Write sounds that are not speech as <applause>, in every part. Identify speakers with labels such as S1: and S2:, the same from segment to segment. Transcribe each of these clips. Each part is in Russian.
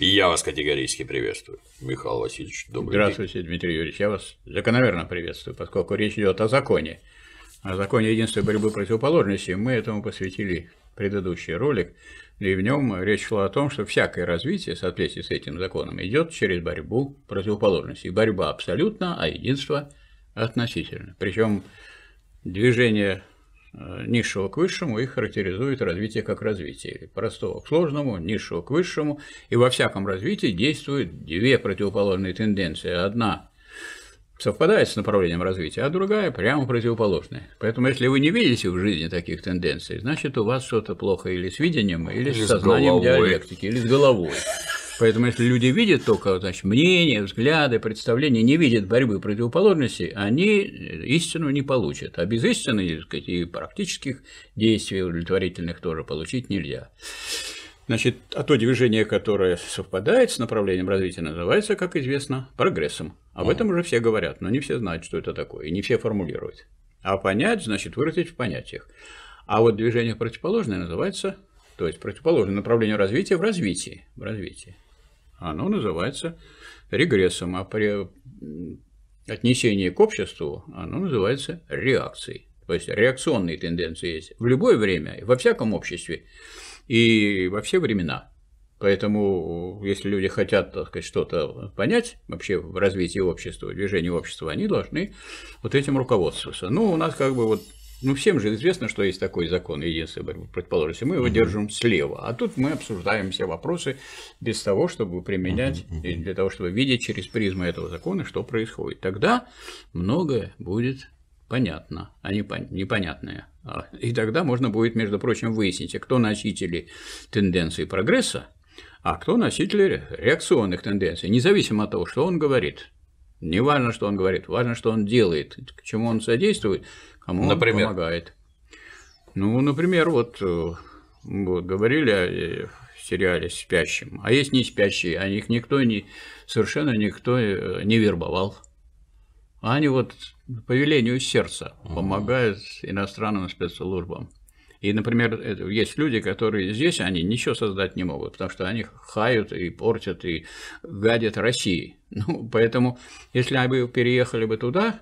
S1: И я вас категорически приветствую, Михаил Васильевич. Добрый Здравствуйте, день. Дмитрий
S2: Юрьевич. Я вас закономерно приветствую, поскольку речь идет о законе. О законе единства борьбы противоположностей. Мы этому посвятили предыдущий ролик. И в нем речь шла о том, что всякое развитие в соответствии с этим законом идет через борьбу противоположностей. Борьба абсолютно, а единство относительно. Причем движение Э, низшего к высшему и характеризует развитие как развитие, или простого к сложному, низшего к высшему, и во всяком развитии действуют две противоположные тенденции. Одна совпадает с направлением развития, а другая прямо противоположная. Поэтому если вы не видите в жизни таких тенденций, значит у вас что-то плохо или с видением, или, или с сознанием с диалектики, или с головой. Поэтому если люди видят только значит, мнения, взгляды, представления, не видят борьбы противоположностей, они э, истину не получат. А без истины так сказать, и практических действий удовлетворительных тоже получить нельзя. Значит, а то движение, которое совпадает с направлением развития, называется, как известно, прогрессом. Об этом уже все говорят, но не все знают, что это такое, и не все формулируют. А понять, значит, выразить в понятиях. А вот движение противоположное называется, то есть противоположное направлению развития в развитии, в развитии. Оно называется регрессом, а при отнесении к обществу оно называется реакцией. То есть реакционные тенденции есть в любое время, во всяком обществе и во все времена. Поэтому, если люди хотят, так сказать, что-то понять вообще в развитии общества, движении общества, они должны вот этим руководствоваться. Ну, у нас как бы вот ну, всем же известно, что есть такой закон единственной борьбы, предположим, мы его угу. держим слева, а тут мы обсуждаем все вопросы без того, чтобы применять, угу. и для того, чтобы видеть через призму этого закона, что происходит. Тогда многое будет понятно, а не пон... непонятное. А, и тогда можно будет, между прочим, выяснить, а кто носители тенденции прогресса, а кто носители реакционных тенденций, независимо от того, что он говорит. Не важно, что он говорит, важно, что он делает, к чему он содействует, кому например. он помогает. Ну, например, вот, э, вот говорили э, в сериале «Спящим», а есть не спящие, а их никто не, совершенно никто э, не вербовал. А они вот по велению сердца помогают иностранным спецслужбам. И, например, есть люди, которые здесь, они ничего создать не могут, потому что они хают и портят и гадят России. <laughs> Ну, поэтому, если они переехали бы туда,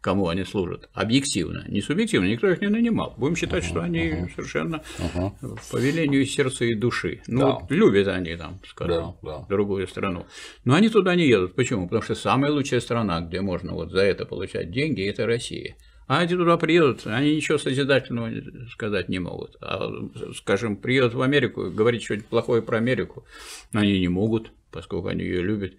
S2: кому они служат, объективно, не субъективно, никто их не нанимал. Будем считать, что они uh-huh. совершенно
S1: uh-huh. по
S2: велению сердца и души. Ну, да. вот любят они там, скажем, да, да. другую страну. Но они туда не едут. Почему? Потому что самая лучшая страна, где можно вот за это получать деньги, это Россия. А они туда приедут, они ничего созидательного сказать не могут. А, скажем, приедут в Америку, говорить что-нибудь плохое про Америку, они не могут, поскольку они ее любят.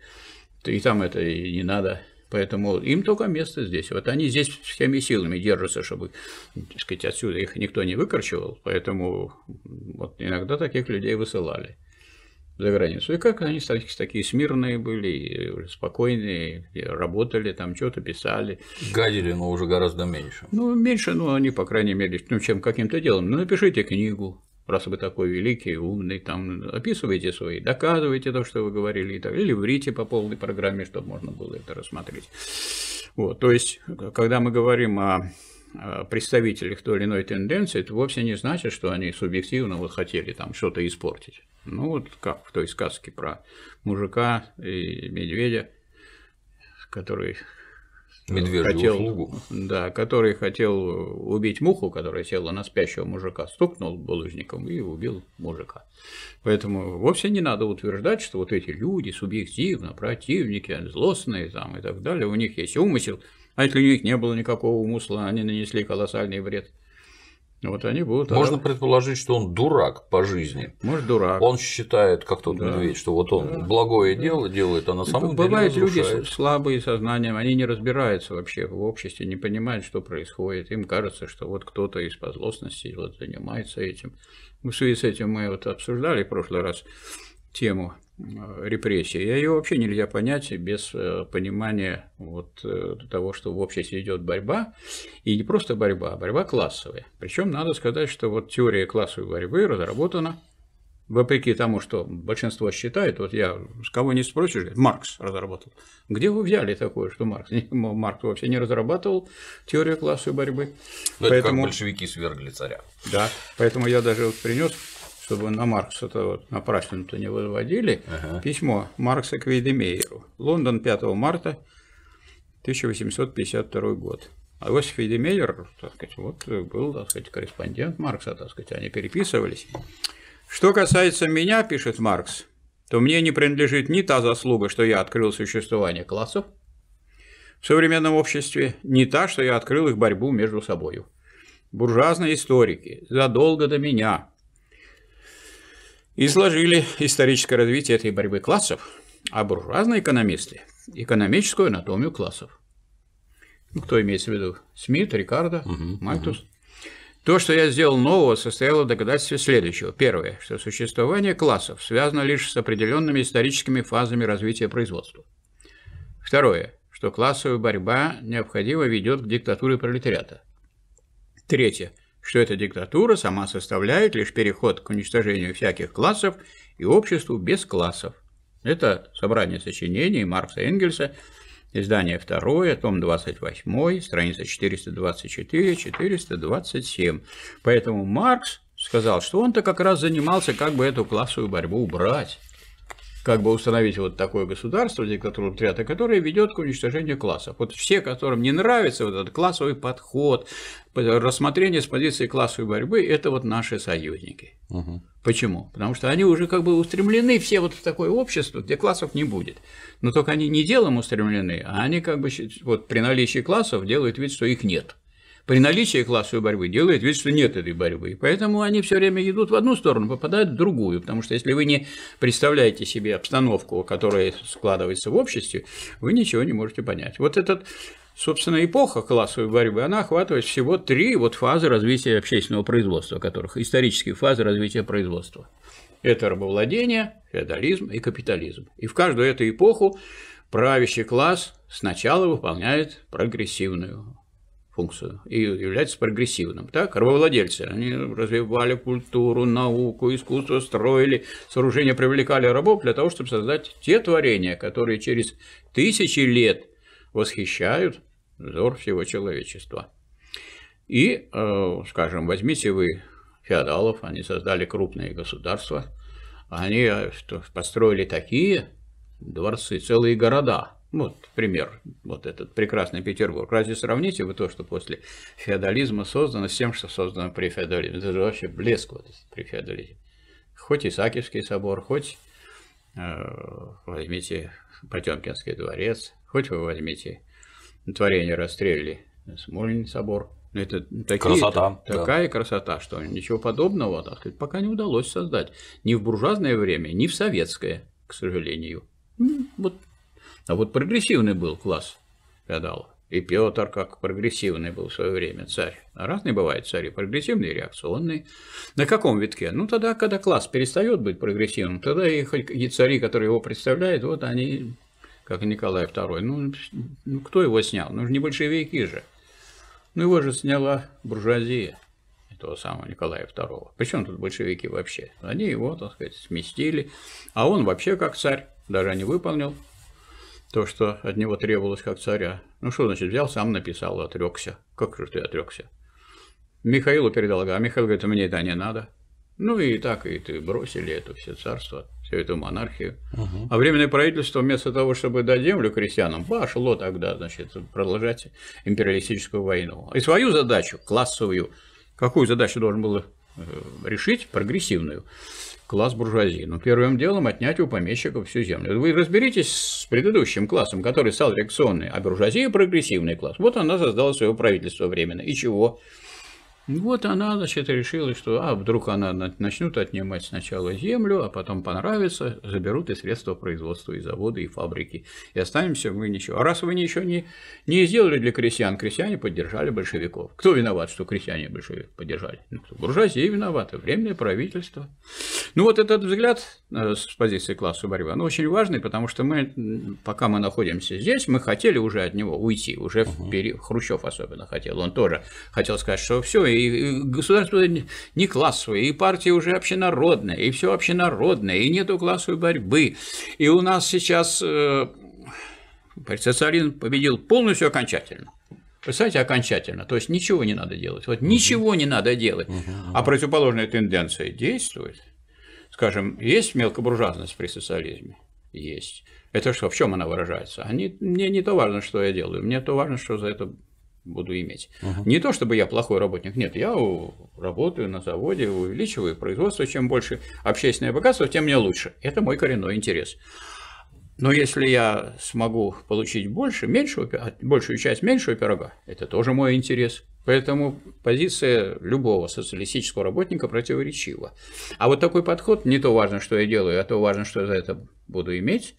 S2: И там это и не надо. Поэтому им только место здесь. Вот они здесь всеми силами держатся, чтобы, так сказать, отсюда их никто не выкорчевал. Поэтому вот иногда таких людей высылали за границу. И как они стали такие смирные были, спокойные, работали, там что-то писали. Гадили, но уже гораздо меньше. Ну, меньше, но они, по крайней мере, ну, чем каким-то делом. Ну, напишите книгу, раз вы такой великий, умный, там, описывайте свои, доказывайте то, что вы говорили, и так, или врите по полной программе, чтобы можно было это рассмотреть. Вот, то есть, когда мы говорим о Э, представителях той или иной тенденции, это вовсе не значит, что они субъективно вот хотели там что-то испортить. Ну вот как в той сказке про мужика и медведя, который Медвежью хотел, услугу. Да, который хотел убить муху, которая села на спящего мужика, стукнул булыжником и убил мужика. Поэтому вовсе не надо утверждать, что вот эти люди субъективно, противники, злостные там и так далее, у них есть умысел – а если у них не было никакого умысла, они нанесли колоссальный вред. Вот они будут. Можно а...
S1: предположить, что он дурак по жизни. Может, дурак. Он считает, как тот да. медведь, что вот он да. благое да. дело делает, а на самом деле. Бывают люди
S2: слабые сознанием, они не разбираются вообще в обществе, не понимают, что происходит. Им кажется, что вот кто-то из по вот занимается этим. В связи с этим мы вот обсуждали в прошлый раз тему Э, репрессии. Ее вообще нельзя понять без э, понимания вот э, того, что в обществе идет борьба. И не просто борьба, а борьба классовая. Причем надо сказать, что вот теория классовой борьбы разработана вопреки тому, что большинство считает, вот я с кого не спросишь, говорит, Маркс разработал. Где вы взяли такое, что Маркс? Маркс вообще не разрабатывал теорию классовой борьбы. Но поэтому... это как
S1: большевики свергли царя.
S2: Да, поэтому я даже вот принес чтобы на Маркса-то вот на напрасно-то не возводили, ага. письмо Маркса к Вейдемейеру. Лондон, 5 марта 1852 год. А Иосиф Вейдемейер, так сказать, вот был, так сказать, корреспондент Маркса, так сказать, они переписывались. «Что касается меня, — пишет Маркс, — то мне не принадлежит ни та заслуга, что я открыл существование классов в современном обществе, ни та, что я открыл их борьбу между собою. Буржуазные историки задолго до меня изложили историческое развитие этой борьбы классов, а буржуазные экономисты – экономическую анатомию классов. Ну, кто имеется в виду? Смит, Рикардо, угу, Мальтус. Угу. То, что я сделал нового, состояло в догадательстве следующего. Первое, что существование классов связано лишь с определенными историческими фазами развития производства. Второе, что классовая борьба необходимо ведет к диктатуре пролетариата. Третье, что эта диктатура сама составляет лишь переход к уничтожению всяких классов и обществу без классов. Это собрание сочинений Маркса Энгельса, издание 2, том 28, страница 424-427. Поэтому Маркс сказал, что он-то как раз занимался, как бы эту классовую борьбу убрать как бы установить вот такое государство, диктатуру триата, которое ведет к уничтожению классов. Вот все, которым не нравится вот этот классовый подход, рассмотрение с позиции классовой борьбы, это вот наши союзники. Угу. Почему? Потому что они уже как бы устремлены все вот в такое общество, где классов не будет. Но только они не делом устремлены, а они как бы вот при наличии классов делают вид, что их нет при наличии классовой борьбы делает вид, что нет этой борьбы. И поэтому они все время идут в одну сторону, попадают в другую. Потому что если вы не представляете себе обстановку, которая складывается в обществе, вы ничего не можете понять. Вот этот Собственно, эпоха классовой борьбы, она охватывает всего три вот фазы развития общественного производства, которых исторические фазы развития производства. Это рабовладение, феодализм и капитализм. И в каждую эту эпоху правящий класс сначала выполняет прогрессивную функцию и является прогрессивным. Так, рабовладельцы, они развивали культуру, науку, искусство, строили сооружения, привлекали рабов для того, чтобы создать те творения, которые через тысячи лет восхищают взор всего человечества. И, э, скажем, возьмите вы феодалов, они создали крупные государства, они э, построили такие дворцы, целые города – вот ну, пример, вот этот прекрасный Петербург. Разве сравните вы то, что после феодализма создано с тем, что создано при феодализме? Это же вообще блеск вот при феодализме. Хоть Исаакиевский собор, хоть э, возьмите Потемкинский дворец, хоть вы возьмите творение расстрели Смольный собор. Ну, это такие, красота. Это, такая красота, что ничего подобного, так сказать, пока не удалось создать. Ни в буржуазное время, ни в советское, к сожалению. Ну, вот а вот прогрессивный был класс гадалов. И Петр как прогрессивный был в свое время царь. А разные бывают цари, прогрессивные реакционные. На каком витке? Ну, тогда, когда класс перестает быть прогрессивным, тогда и, и цари, которые его представляют, вот они, как Николай II, ну, ну кто его снял? Ну, не большевики же. Ну, его же сняла буржуазия этого самого Николая II. Причем тут большевики вообще? Они его, так сказать, сместили, а он вообще как царь даже не выполнил то, что от него требовалось как царя. Ну что значит, взял, сам написал, отрекся. Как же ты отрекся? Михаилу передал, а Михаил говорит, мне это не надо. Ну и так, и ты бросили это все царство, всю эту монархию. Угу. А временное правительство вместо того, чтобы дать землю крестьянам, пошло тогда, значит, продолжать империалистическую войну. И свою задачу, классовую, какую задачу должен был Э, решить прогрессивную класс буржуазии. Но первым делом отнять у помещиков всю землю. Вы разберитесь с предыдущим классом, который стал реакционный, а буржуазия прогрессивный класс. Вот она создала свое правительство временно. И чего? Вот она, значит, решила, что а, вдруг она начнут отнимать сначала землю, а потом понравится, заберут и средства производства, и заводы, и фабрики. И останемся мы ничего. А раз вы ничего не, не сделали для крестьян, крестьяне поддержали большевиков. Кто виноват, что крестьяне большевиков поддержали? Ну, буржуазия виновата, временное правительство. Ну вот этот взгляд э, с позиции класса борьбы, он очень важный, потому что мы, пока мы находимся здесь, мы хотели уже от него уйти, уже угу. в период, Хрущев особенно хотел, он тоже хотел сказать, что все, классовое, и государство не классовое, и партия уже общенародная, и все общенародное, и нету классовой борьбы. И у нас сейчас э, социализм победил полностью окончательно. Представляете, окончательно. То есть ничего не надо делать. Вот ничего не надо делать. А противоположная тенденция действует. Скажем, есть мелкобуржуазность при социализме? Есть. Это что, в чем она выражается? Они, а мне не то важно, что я делаю, мне то важно, что за это буду иметь. Угу. Не то чтобы я плохой работник, нет, я работаю на заводе, увеличиваю производство, чем больше общественное богатство, тем мне лучше. Это мой коренной интерес. Но если я смогу получить больше, меньшую, большую часть меньшего пирога, это тоже мой интерес. Поэтому позиция любого социалистического работника противоречива. А вот такой подход, не то важно, что я делаю, а то важно, что я за это буду иметь,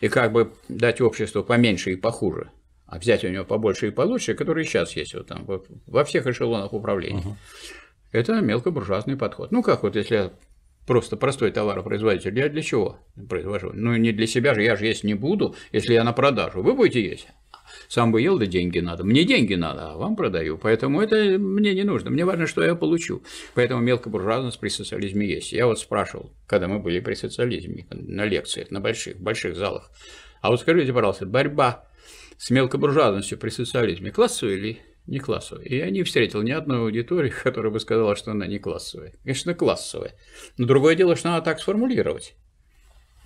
S2: и как бы дать обществу поменьше и похуже, а взять у него побольше и получше, которые сейчас есть вот там, во всех эшелонах управления. Угу. Это мелкобуржуазный подход. Ну как вот, если я просто простой товаропроизводитель, я для чего произвожу? Ну не для себя же, я же есть не буду, если я на продажу. Вы будете есть? Сам бы ел, да деньги надо. Мне деньги надо, а вам продаю. Поэтому это мне не нужно. Мне важно, что я получу. Поэтому мелкобуржуазность при социализме есть. Я вот спрашивал, когда мы были при социализме, на лекциях, на больших, больших залах. А вот скажите, пожалуйста, борьба с мелкобуржуазностью при социализме, классовая или не классовая. И я не встретил ни одной аудитории, <laughs> которая бы сказала, что она не классовая. Конечно, классовая. Но другое дело, что надо так сформулировать.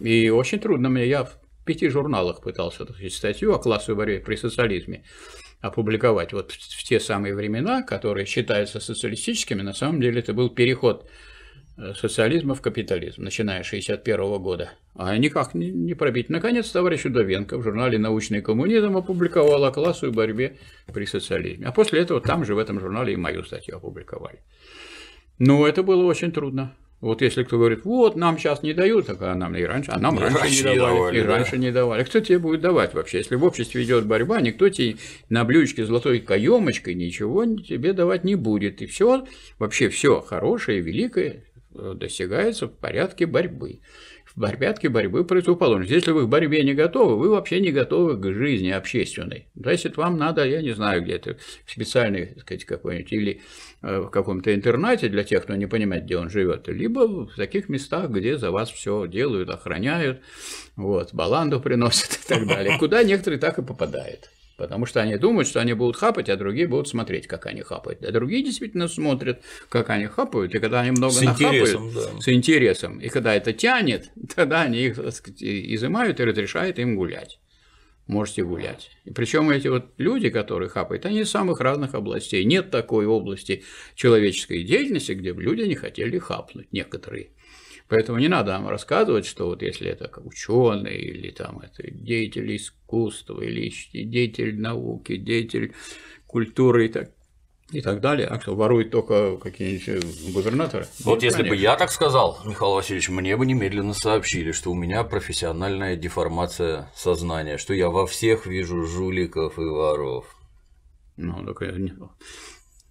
S2: И очень трудно мне, я в пяти журналах пытался так сказать, статью о классовой борьбе при социализме опубликовать вот в те самые времена, которые считаются социалистическими, на самом деле это был переход социализма в капитализм, начиная с 1961 года. А никак не пробить. Наконец, товарищ Удовенко в журнале «Научный коммунизм» опубликовал о классовой борьбе при социализме. А после этого там же в этом журнале и мою статью опубликовали. Но ну, это было очень трудно. Вот если кто говорит, вот, нам сейчас не дают, так а нам и раньше, а нам и раньше, раньше не давали, давали и да. раньше не давали. Кто тебе будет давать вообще? Если в обществе идет борьба, никто тебе на блюдечке золотой каемочкой ничего тебе давать не будет. И все, вообще все хорошее, великое, достигается в порядке борьбы. В порядке борьбы противоположность. Если вы к борьбе не готовы, вы вообще не готовы к жизни общественной. То есть вам надо, я не знаю, где-то в специальной, так сказать, какой-нибудь, или э, в каком-то интернате для тех, кто не понимает, где он живет, либо в таких местах, где за вас все делают, охраняют, вот, баланду приносят и так далее. Куда некоторые так и попадают. Потому что они думают, что они будут хапать, а другие будут смотреть, как они хапают. А другие действительно смотрят, как они хапают, и когда они много с нахапают, да. с интересом, и когда это тянет, <laughs> тогда они их сказать, изымают и разрешают им гулять. Можете гулять. И причем эти вот люди, которые хапают, они из самых разных областей. Нет такой области человеческой деятельности, где бы люди не хотели хапнуть, некоторые. Поэтому не надо нам рассказывать, что вот если это ученые или там это деятели искусства, или деятель науки, деятель культуры и так и так далее, а кто ворует только какие-нибудь э, губернаторы. Вот Нет, если конечно. бы я
S1: так сказал, Михаил Васильевич, мне бы немедленно сообщили, что у меня профессиональная деформация сознания, что я во всех вижу жуликов и воров. Ну, так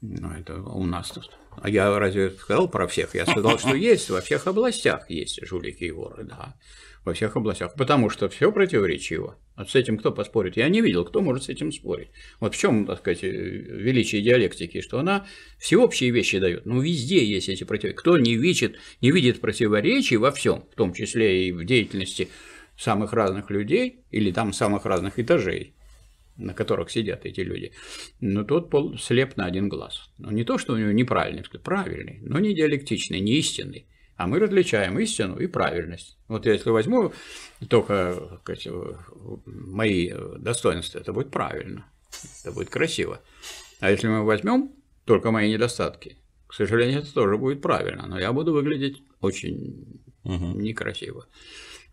S1: ну, это у нас тут. А
S2: я разве сказал про всех? Я сказал, что есть, во всех областях есть жулики и воры, да. Во всех областях. Потому что все противоречиво. А с этим кто поспорит? Я не видел, кто может с этим спорить. Вот в чем, так сказать, величие диалектики, что она всеобщие вещи дает. Ну, везде есть эти противоречия. Кто не видит, не видит противоречий во всем, в том числе и в деятельности самых разных людей или там самых разных этажей на которых сидят эти люди, но тот пол слеп на один глаз. Ну, не то, что у него неправильный взгляд, правильный, но не диалектичный, не истинный. А мы различаем истину и правильность. Вот если возьму только сказать, мои достоинства, это будет правильно, это будет красиво. А если мы возьмем только мои недостатки, к сожалению, это тоже будет правильно, но я буду выглядеть очень угу. некрасиво.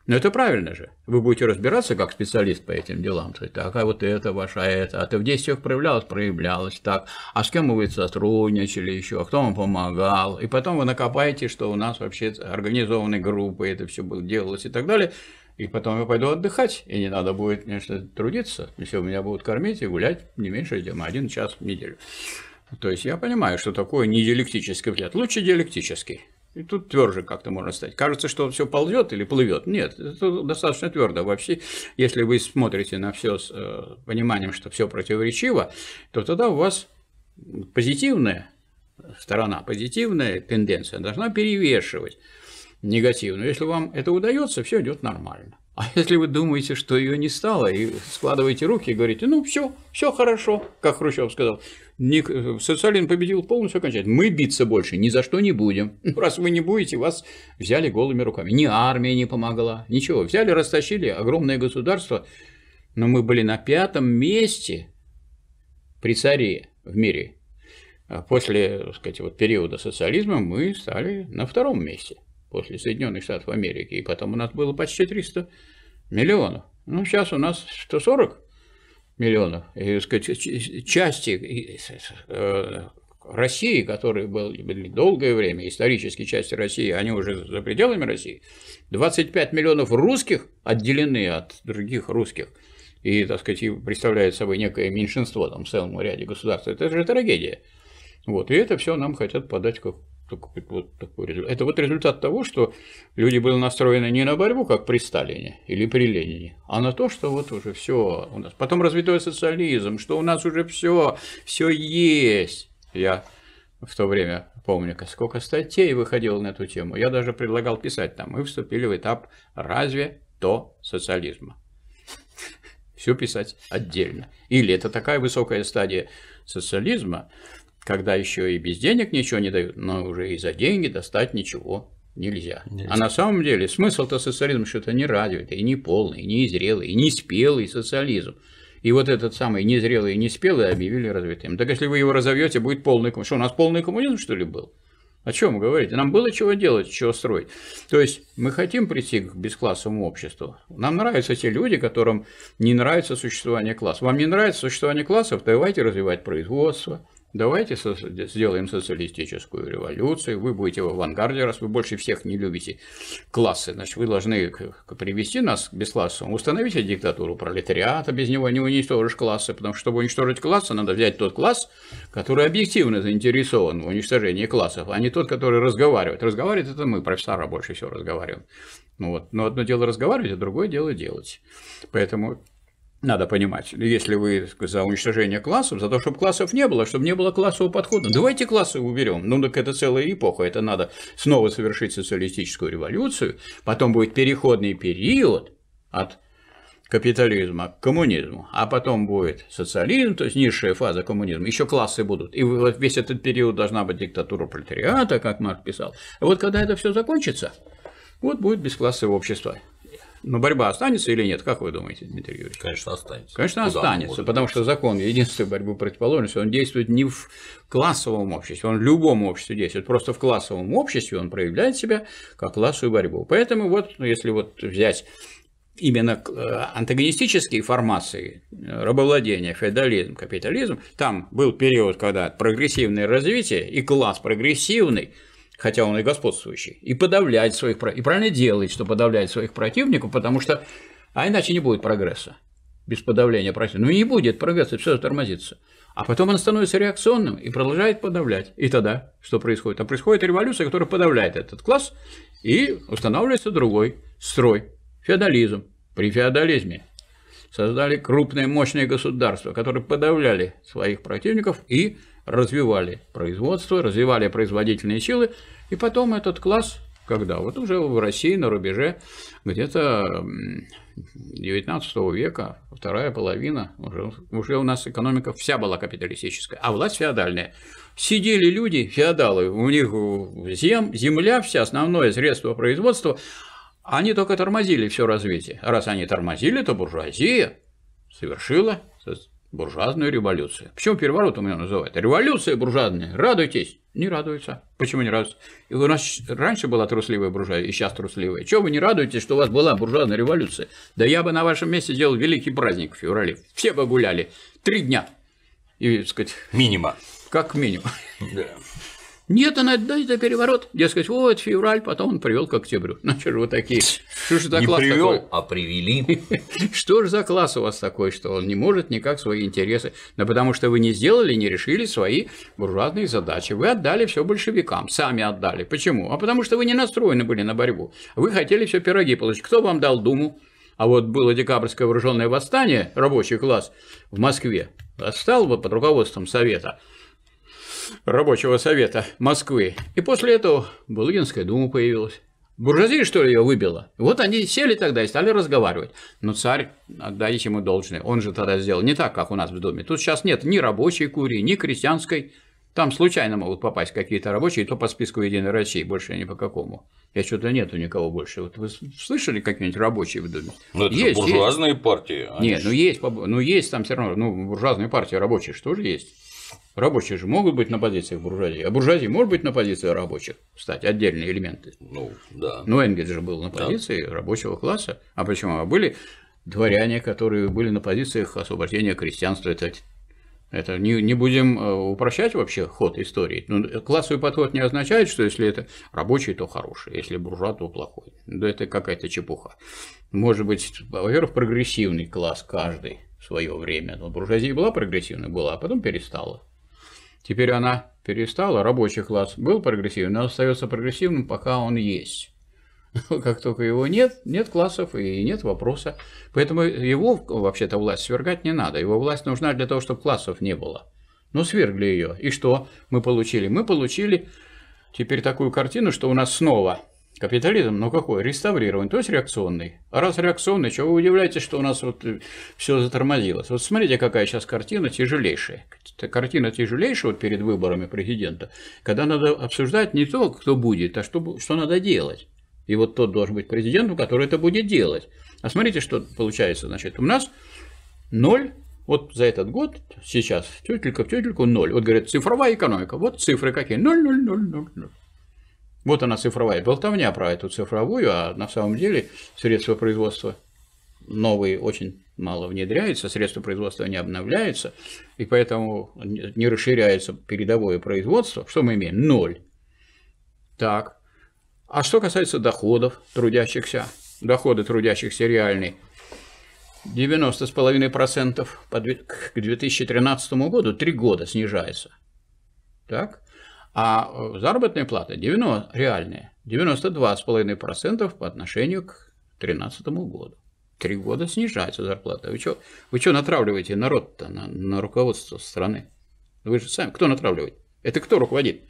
S2: Но ну, это правильно же. Вы будете разбираться как специалист по этим делам. То есть, так, а вот это ваше, а это, а ты в действиях проявлялось, проявлялось, так, а с кем вы сотрудничали еще, а кто вам помогал. И потом вы накопаете, что у нас вообще организованной группы это все делалось и так далее. И потом я пойду отдыхать, и не надо будет, конечно, трудиться. Если меня будут кормить и гулять не меньше, чем один час в неделю. То есть я понимаю, что такое не диалектический взгляд. Лучше диалектический. И тут тверже как-то можно стать. Кажется, что все ползет или плывет. Нет, это достаточно твердо. Вообще, если вы смотрите на все с э, пониманием, что все противоречиво, то тогда у вас позитивная сторона, позитивная тенденция должна перевешивать негативную. Если вам это удается, все идет нормально. А если вы думаете, что ее не стало, и складываете руки и говорите, ну все, все хорошо, как Хрущев сказал, Ник... Э, Социализм победил полностью окончательно. Мы биться больше ни за что не будем. <laughs> раз вы не будете, вас взяли голыми руками. Ни армия не помогла, ничего. Взяли, растащили огромное государство. Но мы были на пятом месте при царе в мире. А после так сказать, вот периода социализма мы стали на втором месте после Соединенных Штатов Америки. И потом у нас было почти 300 миллионов. Ну, сейчас у нас 140 миллионов. И, сказать, части э, России, которые были долгое время, исторические части России, они уже за пределами России, 25 миллионов русских отделены от других русских и, так сказать, представляют собой некое меньшинство там, в целом ряде государств. Это же трагедия. Вот, и это все нам хотят подать как такой, вот такой результат. Это вот результат того, что люди были настроены не на борьбу, как при Сталине или при Ленине, а на то, что вот уже все у нас. Потом развитой социализм, что у нас уже все, все есть. Я в то время помню, сколько статей выходило на эту тему. Я даже предлагал писать там. Мы вступили в этап «Разве то социализма?» Все писать отдельно. Или это такая высокая стадия социализма, когда еще и без денег ничего не дают, но уже и за деньги достать ничего нельзя. нельзя. А на самом деле смысл-то социализм что-то не радует, и не полный, и не зрелый, и не спелый социализм. И вот этот самый незрелый и неспелый объявили развитым. Так если вы его разовьете, будет полный коммунизм. Что, у нас полный коммунизм, что ли, был? О чем вы говорите? Нам было чего делать, чего строить. То есть мы хотим прийти к бесклассовому обществу. Нам нравятся те люди, которым не нравится существование классов. Вам не нравится существование классов, давайте развивать производство, Давайте соци... сделаем социалистическую революцию, вы будете в авангарде, раз вы больше всех не любите классы, значит, вы должны привести нас к бесклассовому, установите диктатуру пролетариата, без него не уничтожишь классы, потому что, чтобы уничтожить классы, надо взять тот класс, который объективно заинтересован в уничтожении классов, а не тот, который разговаривает. Разговаривает – это мы, профессора, больше всего разговариваем. Ну вот. Но одно дело разговаривать, а другое дело делать. Поэтому надо понимать, если вы за уничтожение классов, за то, чтобы классов не было, чтобы не было классового подхода. Давайте классы уберем. Ну, так это целая эпоха. Это надо снова совершить социалистическую революцию. Потом будет переходный период от капитализма к коммунизму, а потом будет социализм, то есть низшая фаза коммунизма, еще классы будут. И весь этот период должна быть диктатура пролетариата, как Марк писал. А вот когда это все закончится, вот будет бесклассовое общество. Но ну, борьба останется или нет, как вы думаете, Дмитрий
S1: Юрьевич? Конечно, останется.
S2: Конечно, Куда останется, потому что закон единственной борьбы противоположности, он действует не в классовом обществе, он в любом обществе действует, просто в классовом обществе он проявляет себя как классовую борьбу. Поэтому вот, ну, если вот взять именно э, антагонистические формации, э, рабовладение, феодализм, капитализм, там был период, когда прогрессивное развитие и класс прогрессивный – хотя он и господствующий, и подавлять своих и правильно делает, что подавлять своих противников, потому что а иначе не будет прогресса без подавления противника. Ну и не будет прогресса, все тормозится, А потом он становится реакционным и продолжает подавлять. И тогда что происходит? А происходит революция, которая подавляет этот класс, и устанавливается другой строй – феодализм. При феодализме создали крупные мощные государства, которые подавляли своих противников и развивали производство, развивали производительные силы, и потом этот класс, когда? Вот уже в России на рубеже где-то 19 века, вторая половина, уже, уже у нас экономика вся была капиталистическая, а власть феодальная. Сидели люди, феодалы, у них зем, земля вся, основное средство производства, они только тормозили все развитие. раз они тормозили, то буржуазия совершила буржуазную революцию. Почему переворот у меня называют? Революция буржуазная, радуйтесь. Не радуются. Почему не радуются? И у нас раньше была трусливая буржуазия, и сейчас трусливая. Чего вы не радуетесь, что у вас была буржуазная революция? Да я бы на вашем месте сделал великий праздник в феврале. Все бы гуляли. Три дня. И, так сказать... минима. Как минимум. Да. Нет, она дает за переворот. Дескать, вот февраль, потом он привел к октябрю. Значит, ну, вот такие. Что же за не класс привел, такой?
S1: а привели.
S2: <laughs> Что же за класс у вас такой, что он не может никак свои интересы? Да потому что вы не сделали, не решили свои буржуазные задачи. Вы отдали все большевикам, сами отдали. Почему? А потому что вы не настроены были на борьбу. Вы хотели все пироги получить. Кто вам дал Думу? А вот было декабрьское вооруженное восстание, рабочий класс в Москве, стал бы под руководством Совета – рабочего совета Москвы. И после этого Булыгинская дума появилась. Буржуазия, что ли, ее выбила? Вот они сели тогда и стали разговаривать. Но царь, отдайте ему должное, он же тогда сделал не так, как у нас в доме. Тут сейчас нет ни рабочей курии, ни крестьянской. Там случайно могут попасть какие-то рабочие, то по списку Единой России, больше ни по какому. Я что-то нету никого больше. Вот вы слышали какие-нибудь рабочие в Думе? Ну, это есть, буржуазные а ну
S1: есть. партии. Нет, ну
S2: есть, ну есть там все равно, ну буржуазные партии рабочие, что же есть? Рабочие же могут быть на позициях буржуазии, а буржуазии может быть на позиции рабочих, кстати, отдельные элементы. Ну, да. Но ну, Энгельс же был на позиции да. рабочего класса, а почему? А были дворяне, которые были на позициях освобождения крестьянства, это это не, не будем э, упрощать вообще ход истории. Ну, э, классовый подход не означает, что если это рабочий, то хороший, если буржуа, то плохой. Да это какая-то чепуха. Может быть, во-первых, прогрессивный класс каждый, свое время. Но ну, буржуазия была прогрессивной, была, а потом перестала. Теперь она перестала, рабочий класс был прогрессивным, но остается прогрессивным, пока он есть. как только его нет, нет классов и нет вопроса. Поэтому его, вообще-то, власть свергать не надо. Его власть нужна для того, чтобы классов не было. Но ну, свергли ее. И что мы получили? Мы получили теперь такую картину, что у нас снова Капитализм, ну какой? реставрированный, то есть реакционный. А раз реакционный, чего вы удивляетесь, что у нас вот э, все затормозилось? Вот смотрите, какая сейчас картина тяжелейшая. Это картина тяжелейшая вот перед выборами президента, когда надо обсуждать не то, кто будет, а что, что надо делать. И вот тот должен быть президентом, который это будет делать. А смотрите, что получается. Значит, у нас ноль вот за этот год сейчас тетелька в тетельку ноль. Вот говорят, цифровая экономика. Вот цифры какие. Ноль, ноль, ноль, ноль, ноль. Вот она цифровая болтовня про эту цифровую, а на самом деле средства производства новые очень мало внедряются, средства производства не обновляются, и поэтому не расширяется передовое производство. Что мы имеем? Ноль. Так. А что касается доходов трудящихся, доходы трудящихся реальные 90,5% к 2013 году, три года снижается. Так? А э, заработная плата 90, реальная 92,5% по отношению к 2013 году. Три года снижается зарплата. Вы что вы чё натравливаете народ-то на, на руководство страны? Вы же сами. Кто натравливает? Это кто руководит?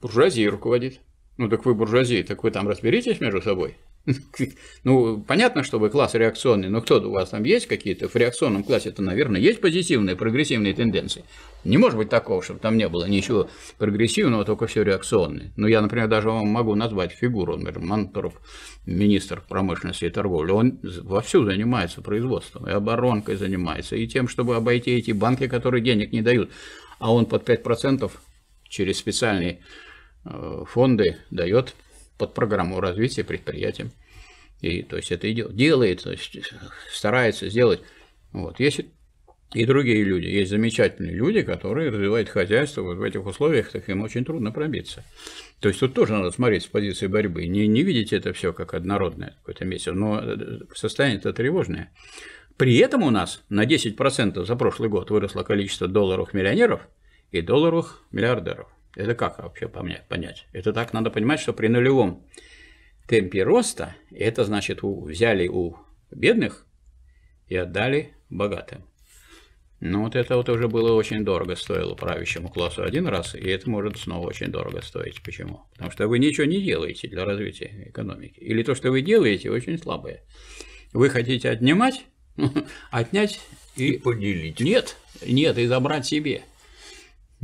S2: Буржуазия руководит. Ну так вы буржуазии, так вы там разберитесь между собой. <laughs> Ну, понятно, что вы класс реакционный, но кто у вас там есть какие-то? В реакционном классе это наверное, есть позитивные, прогрессивные тенденции. Не может быть такого, чтобы там не было ничего прогрессивного, только все реакционное. Ну, я, например, даже вам могу назвать фигуру, например, Мантуров, министр промышленности и торговли. Он вовсю занимается производством, и оборонкой занимается, и тем, чтобы обойти эти банки, которые денег не дают. А он под 5% через специальные э, фонды дает под программу развития предприятия. И то есть это и делает, то есть, старается сделать. Вот. Есть и другие люди. Есть замечательные люди, которые развивают хозяйство вот в этих условиях, так им очень трудно пробиться. То есть тут тоже надо смотреть с позиции борьбы. Не, не видите это все как однородное какое-то место, но э, э, состояние это тревожное. При этом у нас на 10% за прошлый год выросло количество долларовых миллионеров и долларовых миллиардеров. Это как вообще понять? Это так надо понимать, что при нулевом темпе роста, это значит у, взяли у бедных и отдали богатым. Ну вот это вот уже было очень дорого стоило правящему классу один раз, и это может снова очень дорого стоить. Почему? Потому что вы ничего не делаете для развития экономики. Или то, что вы делаете, очень слабое. Вы хотите отнимать, <laughs> отнять и... и поделить. Нет, нет, и забрать себе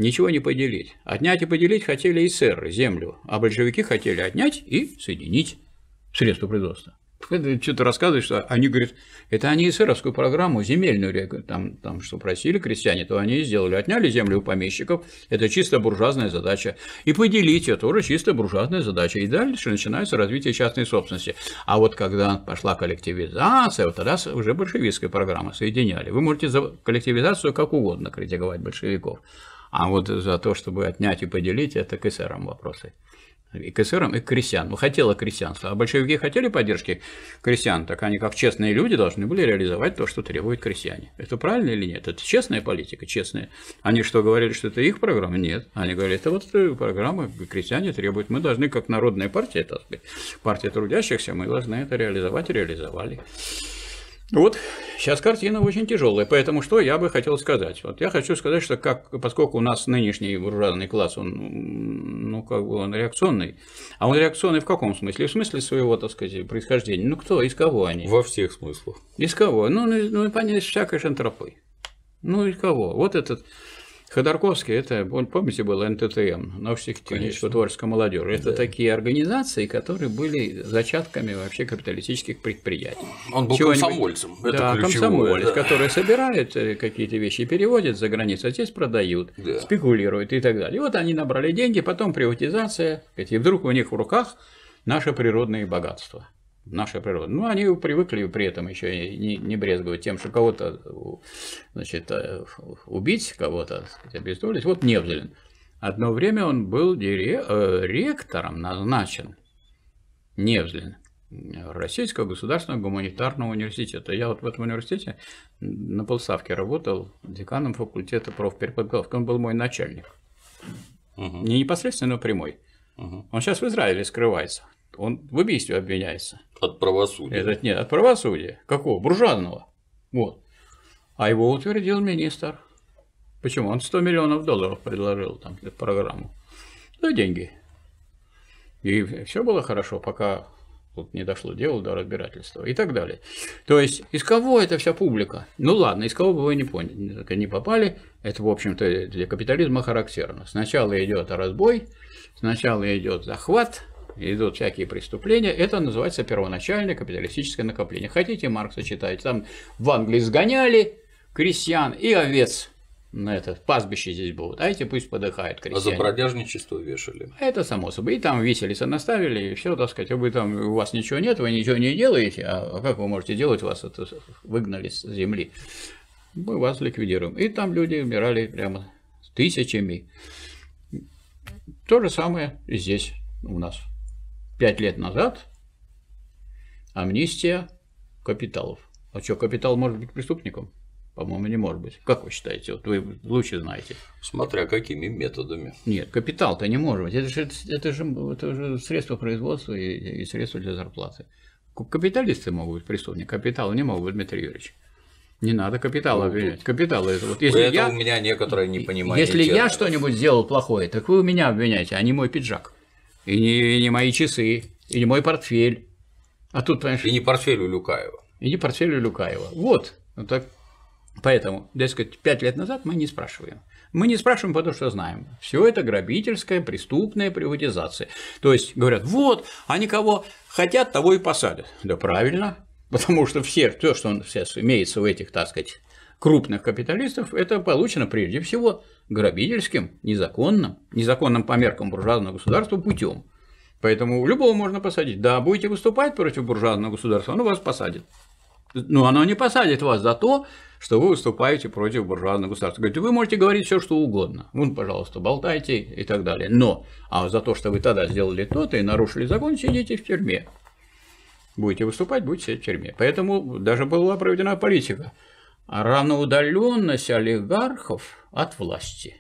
S2: ничего не поделить. Отнять и поделить хотели и эсеры, землю, а большевики хотели отнять и соединить средства производства. Что-то рассказываешь, что они говорят, это они эсеровскую программу земельную, там, там что просили крестьяне, то они и сделали. Отняли землю у помещиков, это чисто буржуазная задача. И поделить ее тоже чисто буржуазная задача. И дальше начинается развитие частной собственности. А вот когда пошла коллективизация, вот тогда уже большевистская программа соединяли. Вы можете за коллективизацию как угодно критиковать большевиков. А вот за то, чтобы отнять и поделить, это к эсерам вопросы. И к эсерам, и к крестьянам. Ну, хотело крестьянство. А большевики хотели поддержки крестьян, так они, как честные люди, должны были реализовать то, что требуют крестьяне. Это правильно или нет? Это честная политика, честная. Они что, говорили, что это их программа? Нет. Они говорили, это вот программа крестьяне требуют. Мы должны, как народная партия, так сказать, партия трудящихся, мы должны это реализовать и реализовали. Вот сейчас картина очень тяжелая, поэтому что я бы хотел сказать? Вот я хочу сказать, что как, поскольку у нас нынешний вооруженный класс, он, ну, как бы он реакционный, а он реакционный в каком смысле? В смысле своего, так сказать, происхождения. Ну, кто, из кого они? Во всех смыслах. Из кого? Ну, ну, ну понятно, из всякой шантропы. Ну, из кого? Вот этот Ходорковский, это, помните, был НТТМ, эм, научно-техническо-творческая молодежь. Это да. такие организации, которые были зачатками вообще капиталистических предприятий. Он был Чего комсомольцем. Это да, комсомолец, да. который собирает э, какие-то вещи, переводит за границу, а здесь продают, да. спекулируют и так далее. И вот они набрали деньги, потом приватизация, и вдруг у них в руках наше природное богатство наша природа. Ну, они привыкли при этом еще не, не брезговать тем, что кого-то, значит, э, убить, кого-то обездолить. Вот Невзелин. Одно время он был э, ректором назначен, Невзлин, Российского государственного гуманитарного университета. Я вот в этом университете на полставке работал деканом факультета профпереподготовки. Он был мой начальник. Угу. Не непосредственно, но прямой. Угу. Он сейчас в Израиле скрывается. Он в убийстве обвиняется.
S1: От правосудия. Этот
S2: нет, от правосудия. Какого? Буржуазного. Вот. А его утвердил министр. Почему? Он 100 миллионов долларов предложил там программу. Да, деньги. И все было хорошо, пока вот не дошло дело до разбирательства и так далее. То есть, из кого эта вся публика? Ну ладно, из кого бы вы не поняли, не попали, это, в общем-то, для капитализма характерно. Сначала идет разбой, сначала идет захват, идут всякие преступления, это называется первоначальное капиталистическое накопление. Хотите Маркса читать, там в Англии сгоняли крестьян и овец на это пастбище здесь будут, а эти пусть подыхают крестьяне. А за
S1: бродяжничество вешали.
S2: Это само собой. И там виселица наставили, и все, так сказать, вы там, у вас ничего нет, вы ничего не делаете, а как вы можете делать, вас это выгнали с земли. Мы вас ликвидируем. И там люди умирали прямо тысячами. То же самое здесь у нас пять лет назад амнистия капиталов. А что, капитал может быть преступником? По-моему, не может быть. Как вы считаете? Вот вы лучше знаете.
S1: Смотря какими методами.
S2: Нет, капитал-то не может быть. Это же, это же, это же средство производства и, и средство для зарплаты. Капиталисты могут быть преступниками. капиталы не могут быть, Дмитрий Юрьевич. Не надо капитала ну, обвинять. Капитал это вот если это я, у
S1: меня некоторое непонимание. Если я
S2: что-нибудь сделал плохое, так вы меня обвиняете, а не мой пиджак. И не, и не мои часы, и не мой портфель.
S1: А тут, понимаешь... И не портфель
S2: у Люкаева. И не портфель у Люкаева. Вот. Ну, так... Поэтому, так пять лет назад мы не спрашиваем. Мы не спрашиваем, потому что знаем. Все это грабительская, преступная приватизация. То есть говорят, вот, они кого хотят, того и посадят. Да правильно, потому что все, то, что он сейчас имеется у этих, так сказать, крупных капиталистов, это получено прежде всего грабительским, незаконным, незаконным по меркам буржуазного государства путем. Поэтому любого можно посадить. Да, будете выступать против буржуазного государства, оно вас посадит. Но оно не посадит вас за то, что вы выступаете против буржуазного государства. Говорит, вы можете говорить все, что угодно. Вон, пожалуйста, болтайте и так далее. Но, а за то, что вы тогда сделали то-то и нарушили закон, сидите в тюрьме. Будете выступать, будете сидеть в тюрьме. Поэтому даже была проведена политика. А равноудаленность олигархов – от власти.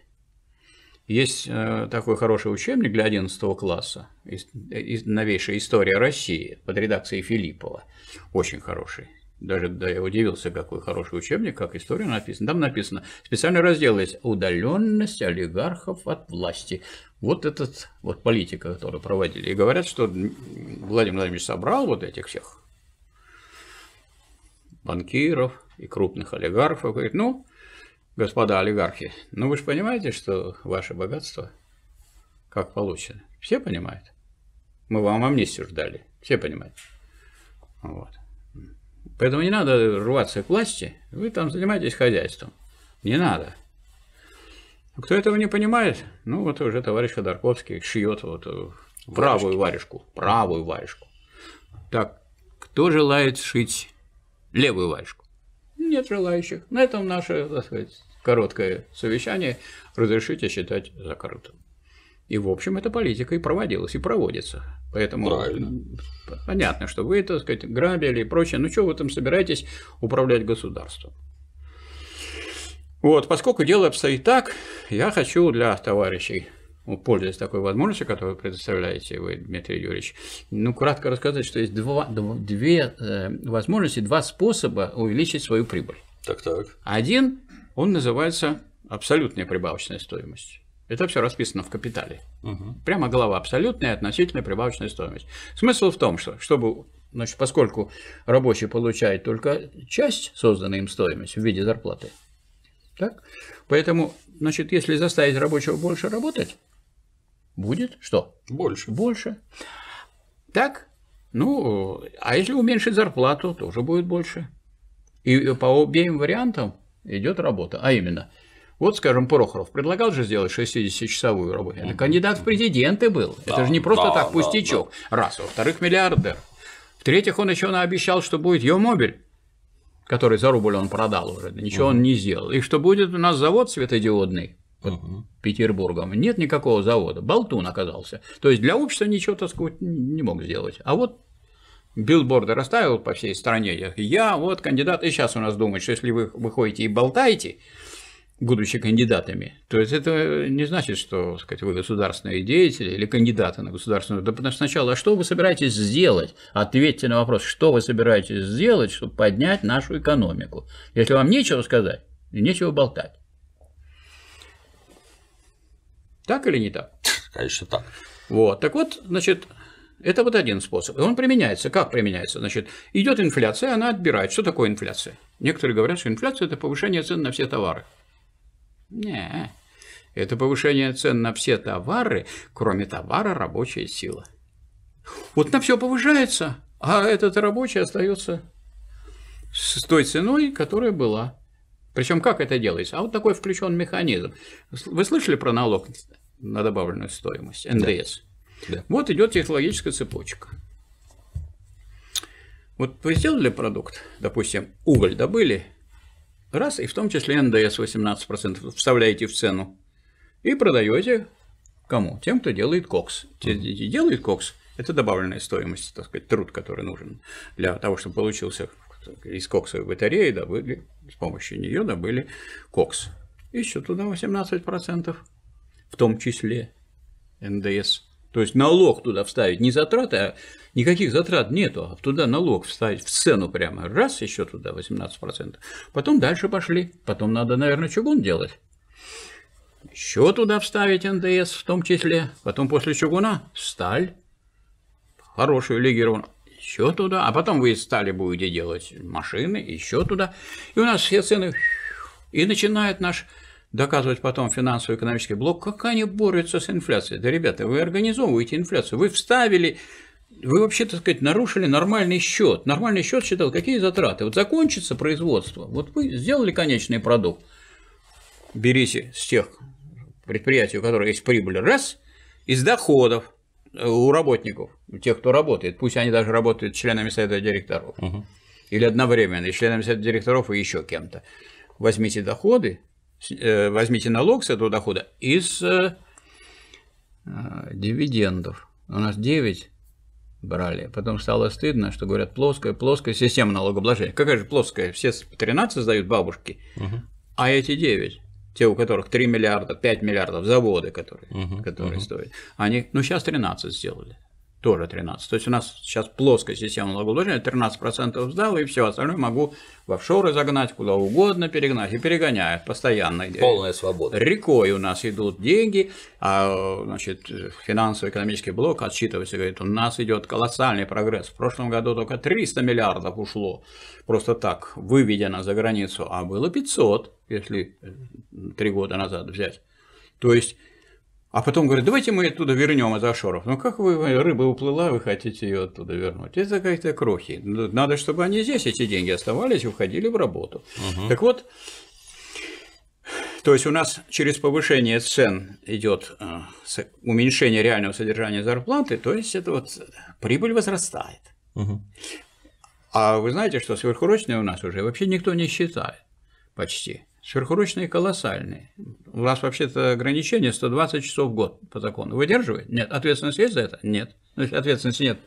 S2: Есть э, такой хороший учебник для 11 класса, новейшая история России под редакцией Филиппова. Очень хороший. Даже да, я удивился, какой хороший учебник, как история написана. Там написано, специальный раздел есть «Удаленность олигархов от власти». Вот этот, вот политика, которую проводили. И говорят, что Владимир Владимирович собрал вот этих всех банкиров и крупных олигархов, говорит, ну, господа олигархи, ну вы же понимаете, что ваше богатство как получено. Все понимают? Мы вам амнистию ждали. Все понимают. Вот. Поэтому не надо рваться к власти. Вы там занимаетесь хозяйством. Не надо. Кто этого не понимает, ну вот уже товарищ Ходорковский шьет вот э, варежки. правую варежку, правую варежку. Так, кто желает шить левую варежку? Нет желающих. На этом наше, так сказать, короткое совещание разрешите считать за коротким. И, в общем, эта политика и проводилась, и проводится. Поэтому Правильно. понятно, что вы, так сказать, грабили и прочее. Ну, что вы там собираетесь управлять государством? Вот, поскольку дело обстоит так, я хочу для товарищей пользуясь такой возможностью, которую предоставляете вы, Дмитрий Юрьевич, ну, кратко рассказать, что есть два, две э, возможности, два способа увеличить свою прибыль. Так, так. Один, он называется абсолютная прибавочная стоимость. Это все расписано в капитале. Угу. Прямо глава абсолютная относительная прибавочная стоимость. Смысл в том, что чтобы, значит, поскольку рабочий получает только часть созданной им стоимости в виде зарплаты, так? Поэтому, значит, если заставить рабочего больше работать, Будет что? Больше. Больше. Так? Ну, а если уменьшить зарплату, тоже будет больше. И по обеим вариантам идет работа. А именно, вот, скажем, Прохоров предлагал же сделать 60-часовую работу. Это кандидат в президенты был. Да, Это же не просто да, так пустячок. Да, да. Раз. Во-вторых, миллиардер. В-третьих, он еще обещал, что будет Йомобиль, который за рубль он продал уже. Ничего угу. он не сделал. И что будет у нас завод светодиодный под ага. Петербургом. Нет никакого завода. Болтун оказался. То есть для общества ничего, так сказать, не мог сделать. А вот билборды расставил по всей стране. Я вот кандидат, и сейчас у нас думают, что если вы выходите и болтаете, будучи кандидатами, то есть это не значит, что сказать, вы государственные деятели или кандидаты на государственную. Да потому что сначала, а что вы собираетесь сделать? Ответьте на вопрос, что вы собираетесь сделать, чтобы поднять нашу экономику. Если вам нечего сказать, нечего болтать. Так или не так? Конечно, так. Вот. Так вот, значит, это вот один способ. И он применяется. Как применяется? Значит, идет инфляция, она отбирает. Что такое инфляция? Некоторые говорят, что инфляция – это повышение цен на все товары. Не, это повышение цен на все товары, кроме товара рабочая сила. Вот на все повышается, а этот рабочий остается с той ценой, которая была. Причем как это делается? А вот такой включен механизм. Вы слышали про налог на добавленную стоимость, НДС. Да. Вот идет технологическая цепочка. Вот вы сделали продукт, допустим, уголь добыли, раз, и в том числе НДС 18% вставляете в цену и продаете кому? Тем, кто делает кокс. Те, кто делает кокс, это добавленная стоимость, так сказать, труд, который нужен для того, чтобы получился из коксовой батареи добыли, с помощью нее добыли кокс. Еще туда 18% в том числе НДС. То есть налог туда вставить, не затраты, а никаких затрат нету, а туда налог вставить в цену прямо, раз еще туда 18%, потом дальше пошли, потом надо, наверное, чугун делать. Еще туда вставить НДС в том числе, потом после чугуна сталь, хорошую легированную, еще туда, а потом вы из стали будете делать машины, еще туда, и у нас все цены, и начинает наш доказывать потом финансово-экономический блок, как они борются с инфляцией. Да, ребята, вы организовываете инфляцию, вы вставили, вы вообще, так сказать, нарушили нормальный счет. Нормальный счет считал, какие затраты. Вот закончится производство, вот вы сделали конечный продукт, берите с тех предприятий, у которых есть прибыль, раз, из доходов э, у работников, у тех, кто работает, пусть они даже работают членами совета директоров. Угу. Или одновременно, и членами совета директоров, и еще кем-то. Возьмите доходы, Э, возьмите налог с этого дохода из э, дивидендов. У нас 9 брали. Потом стало стыдно, что говорят плоская, плоская система налогообложения. Какая же плоская? Все по 13 сдают бабушки, угу. а эти 9 те, у которых 3 миллиарда, 5 миллиардов заводы, которые, угу, которые угу. стоят, они, ну, сейчас 13 сделали, тоже 13. То есть у нас сейчас плоская система налогообложения, 13% сдал, и все, остальное могу в офшоры загнать, куда угодно перегнать, и перегоняют постоянно. Полная свобода. Рекой у нас идут деньги, а значит, финансово-экономический блок отсчитывается, говорит, у нас идет колоссальный прогресс. В прошлом году только 300 миллиардов ушло, просто так, выведено за границу, а было 500, если э, три года назад взять. То есть а потом говорят, давайте мы оттуда вернем из офшоров. Ну как вы, рыба уплыла, вы хотите ее оттуда вернуть? Это какие-то крохи. Надо, чтобы они здесь, эти деньги, оставались и уходили в работу. Угу. Так вот, то есть у нас через повышение цен идет э, уменьшение реального содержания зарплаты, то есть это вот прибыль возрастает. Угу. А вы знаете, что сверхурочные у нас уже вообще никто не считает почти. Сверхурочные колоссальные. У вас вообще-то ограничение 120 часов в год по закону. Вы Выдерживает? Нет. Ответственность есть за это? Нет. Ну, если ответственности нет,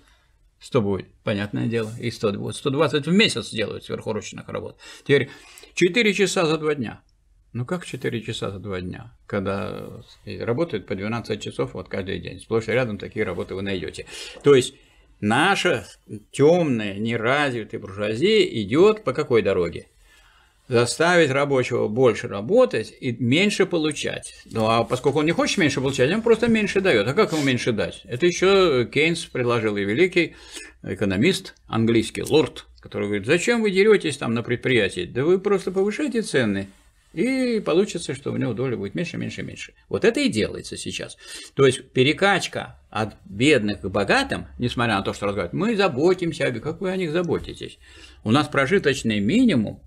S2: 100 будет, понятное дело, и 100 будет. 120 в месяц делают сверхурочных работ. Теперь 4 часа за 2 дня. Ну как 4 часа за 2 дня, когда работают по 12 часов вот каждый день? Сплошь и рядом такие работы вы найдете. То есть наша темная, неразвитая буржуазия идет по какой дороге? заставить рабочего больше работать и меньше получать. Ну а поскольку он не хочет меньше получать, он просто меньше дает. А как ему меньше дать? Это еще Кейнс предложил и великий экономист английский, лорд, который говорит, зачем вы деретесь там на предприятии? Да вы просто повышаете цены, и получится, что у него доля будет меньше, меньше, меньше. Вот это и делается сейчас. То есть перекачка от бедных к богатым, несмотря на то, что разговаривают, мы заботимся, как вы о них заботитесь. У нас прожиточный минимум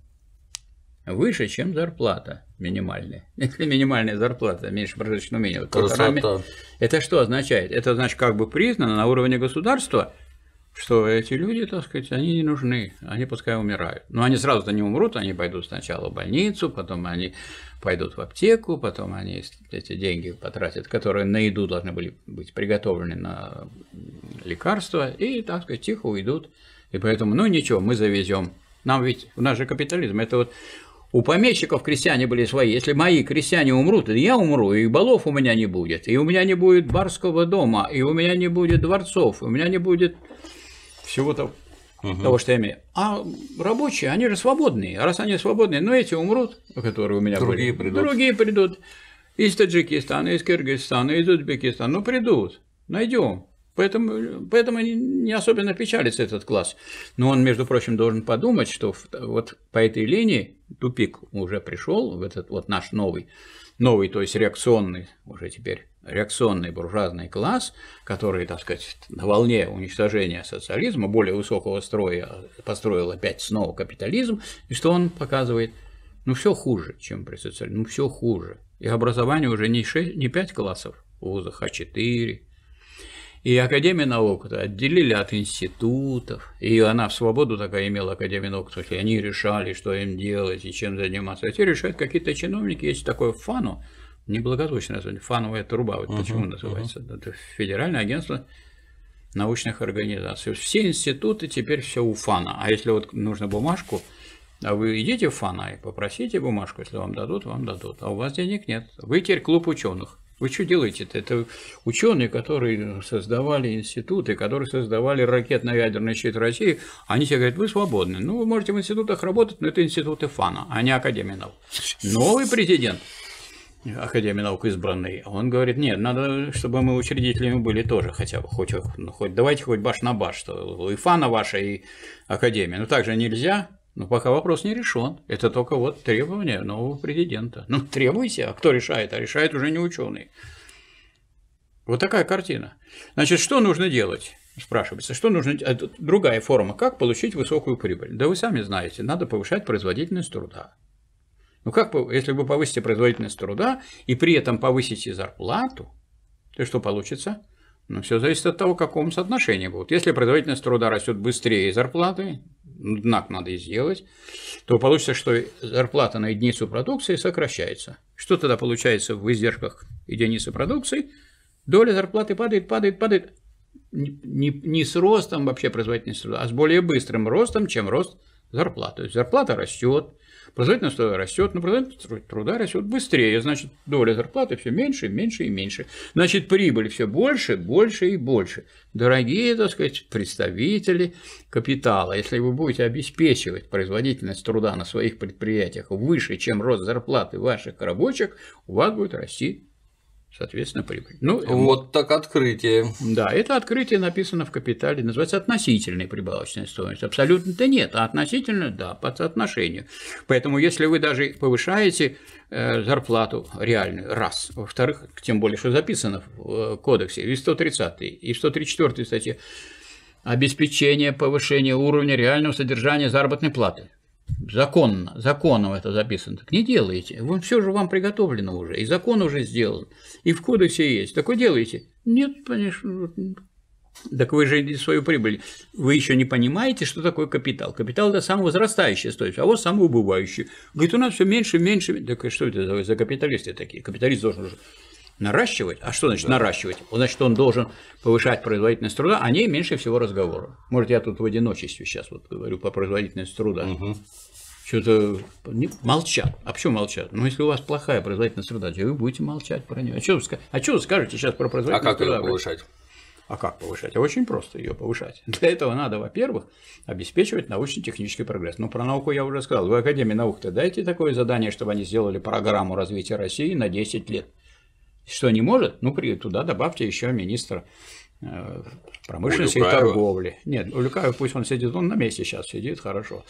S2: выше, чем зарплата минимальная. <laughs> Если минимальная зарплата меньше прожиточного минимума, полтора... это что означает? Это значит как бы признано на уровне государства, что эти люди, так сказать, они не нужны, они пускай умирают. Но они сразу-то не умрут, они пойдут сначала в больницу, потом они пойдут в аптеку, потом они эти деньги потратят, которые на еду должны были быть приготовлены на лекарства, и, так сказать, тихо уйдут. И поэтому, ну ничего, мы завезем. Нам ведь, у нас же капитализм, это вот у помещиков крестьяне были свои. Если мои крестьяне умрут, я умру, и балов у меня не будет, и у меня не будет барского дома, и у меня не будет дворцов, и у меня не будет всего того, угу. того что я имею. А рабочие, они же свободные. А раз они свободные, но ну, эти умрут, которые у меня другие были, придут. другие придут. Из Таджикистана, из Кыргызстана, из Узбекистана. Ну, придут. Найдем. Поэтому, поэтому не особенно печалится этот класс. Но он, между прочим, должен подумать, что вот по этой линии тупик уже пришел, в этот вот наш новый, новый, то есть реакционный, уже теперь реакционный буржуазный класс, который, так сказать, на волне уничтожения социализма, более высокого строя, построил опять снова капитализм, и что он показывает? Ну, все хуже, чем при социализме, ну, все хуже. И образование уже не, 6, не 5 классов в вузах, а 4, и Академия наук отделили от институтов, и она в свободу такая имела Академия наук, то есть они решали, что им делать и чем заниматься. А те решают какие-то чиновники, есть такое ФАНу, неблагозвучное название, ФАНовая труба, вот uh-huh, почему называется, uh-huh. это Федеральное агентство научных организаций. Все институты теперь все у ФАНа, а если вот нужно бумажку, а вы идите в ФАНа и попросите бумажку, если вам дадут, вам дадут, а у вас денег нет. Вы теперь клуб ученых. Вы что делаете-то? Это ученые, которые создавали институты, которые создавали ракетно-ядерный щит России, они тебе говорят, вы свободны. Ну, вы можете в институтах работать, но это институты ФАНа, а не Академия наук. Новый президент Академии наук избранный, он говорит, нет, надо, чтобы мы учредителями были тоже хотя бы, хоть, ну, хоть давайте хоть баш на баш, что и ФАНа ваша, и Академия. Но также нельзя, но пока вопрос не решен. Это только вот требование нового президента. Ну, <laughs> требуйте, а кто решает? А решает уже не ученый. Вот такая картина. Значит, что нужно делать? Спрашивается, что нужно... А, другая форма. Как получить высокую прибыль? Да вы сами знаете, надо повышать производительность труда. Ну как, если вы повысите производительность труда и при этом повысите зарплату, то что получится? Ну, все зависит от того, в каком соотношении будут. Если производительность труда растет быстрее зарплаты, знак надо сделать, то получится, что зарплата на единицу продукции сокращается. Что тогда получается в издержках единицы продукции? Доля зарплаты падает, падает, падает. Не, не, не с ростом вообще производительности труда, а с более быстрым ростом, чем рост зарплаты. То есть зарплата растет, Производительность труда растет, но производительность труда растет быстрее, значит, доля зарплаты все меньше, меньше и меньше. Значит, прибыль все больше, больше и больше. Дорогие, так сказать, представители капитала, если вы будете обеспечивать производительность труда на своих предприятиях выше, чем рост зарплаты ваших рабочих, у вас будет расти соответственно, прибыль. Ну, э, вот
S1: так открытие. Да,
S2: это открытие написано в капитале, называется относительная прибавочная стоимость. Абсолютно-то нет, а относительно – да, по соотношению. Поэтому, если вы даже повышаете э, зарплату реальную, раз. Во-вторых, тем более, что записано в э, кодексе, и в 130 и в 134 статье, обеспечение повышения уровня реального содержания заработной платы законно, законом это записано, так не делаете. Вам все же вам приготовлено уже, и закон уже сделан, и в кодексе есть. Так вы делаете? Нет, конечно. Так вы же свою прибыль, вы еще не понимаете, что такое капитал. Капитал – это самовозрастающая стоимость, а вот самоубывающая. Говорит, у нас все меньше, и меньше. Так что это за капиталисты такие? Капиталист должен уже наращивать. А что значит да. наращивать? Значит, он должен повышать производительность труда, о а ней меньше всего разговора. Может, я тут в одиночестве сейчас вот говорю по производительности труда. Угу. Что-то молчат. А почему молчат? Ну, если у вас плохая производительность труда, то вы будете молчать про нее. А что вы, а что вы скажете сейчас про производительность а как труда? Ее повышать? А как повышать? А очень просто ее повышать. <laughs> Для этого надо, во-первых, обеспечивать научно-технический прогресс. Ну, про науку я уже сказал. Вы Академии наук-то дайте такое задание, чтобы они сделали программу развития России на 10 лет. Что не может? Ну, при туда добавьте еще министра э, промышленности Улюкаева. и торговли. Нет, Улюкаев пусть он сидит, он на месте сейчас сидит, хорошо.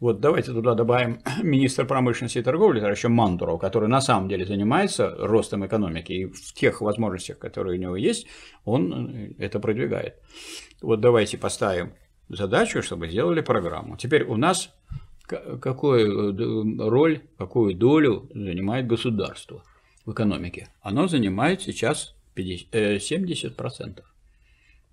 S2: Вот давайте туда добавим <clears throat> министра промышленности и торговли, а еще Мандурова, который на самом деле занимается ростом экономики, и в тех возможностях, которые у него есть, он э, это продвигает. Вот давайте поставим задачу, чтобы сделали программу. Теперь у нас какую э, роль, какую долю занимает государство в экономике, оно занимает сейчас 50, э, 70%.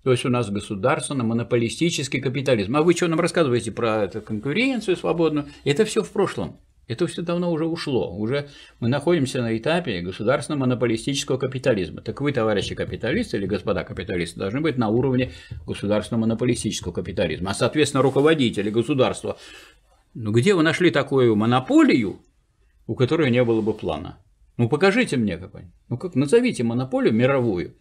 S2: То есть у нас государственно монополистический капитализм. А вы что нам рассказываете про эту конкуренцию свободную? Это все в прошлом. Это все давно уже ушло. Уже мы находимся на этапе государственного монополистического капитализма. Так вы, товарищи капиталисты или господа капиталисты, должны быть на уровне государственного монополистического капитализма. А, соответственно, руководители государства. Ну, где вы нашли такую монополию, у которой не было бы плана? Ну покажите мне какой-нибудь. Ну как назовите монополию мировую.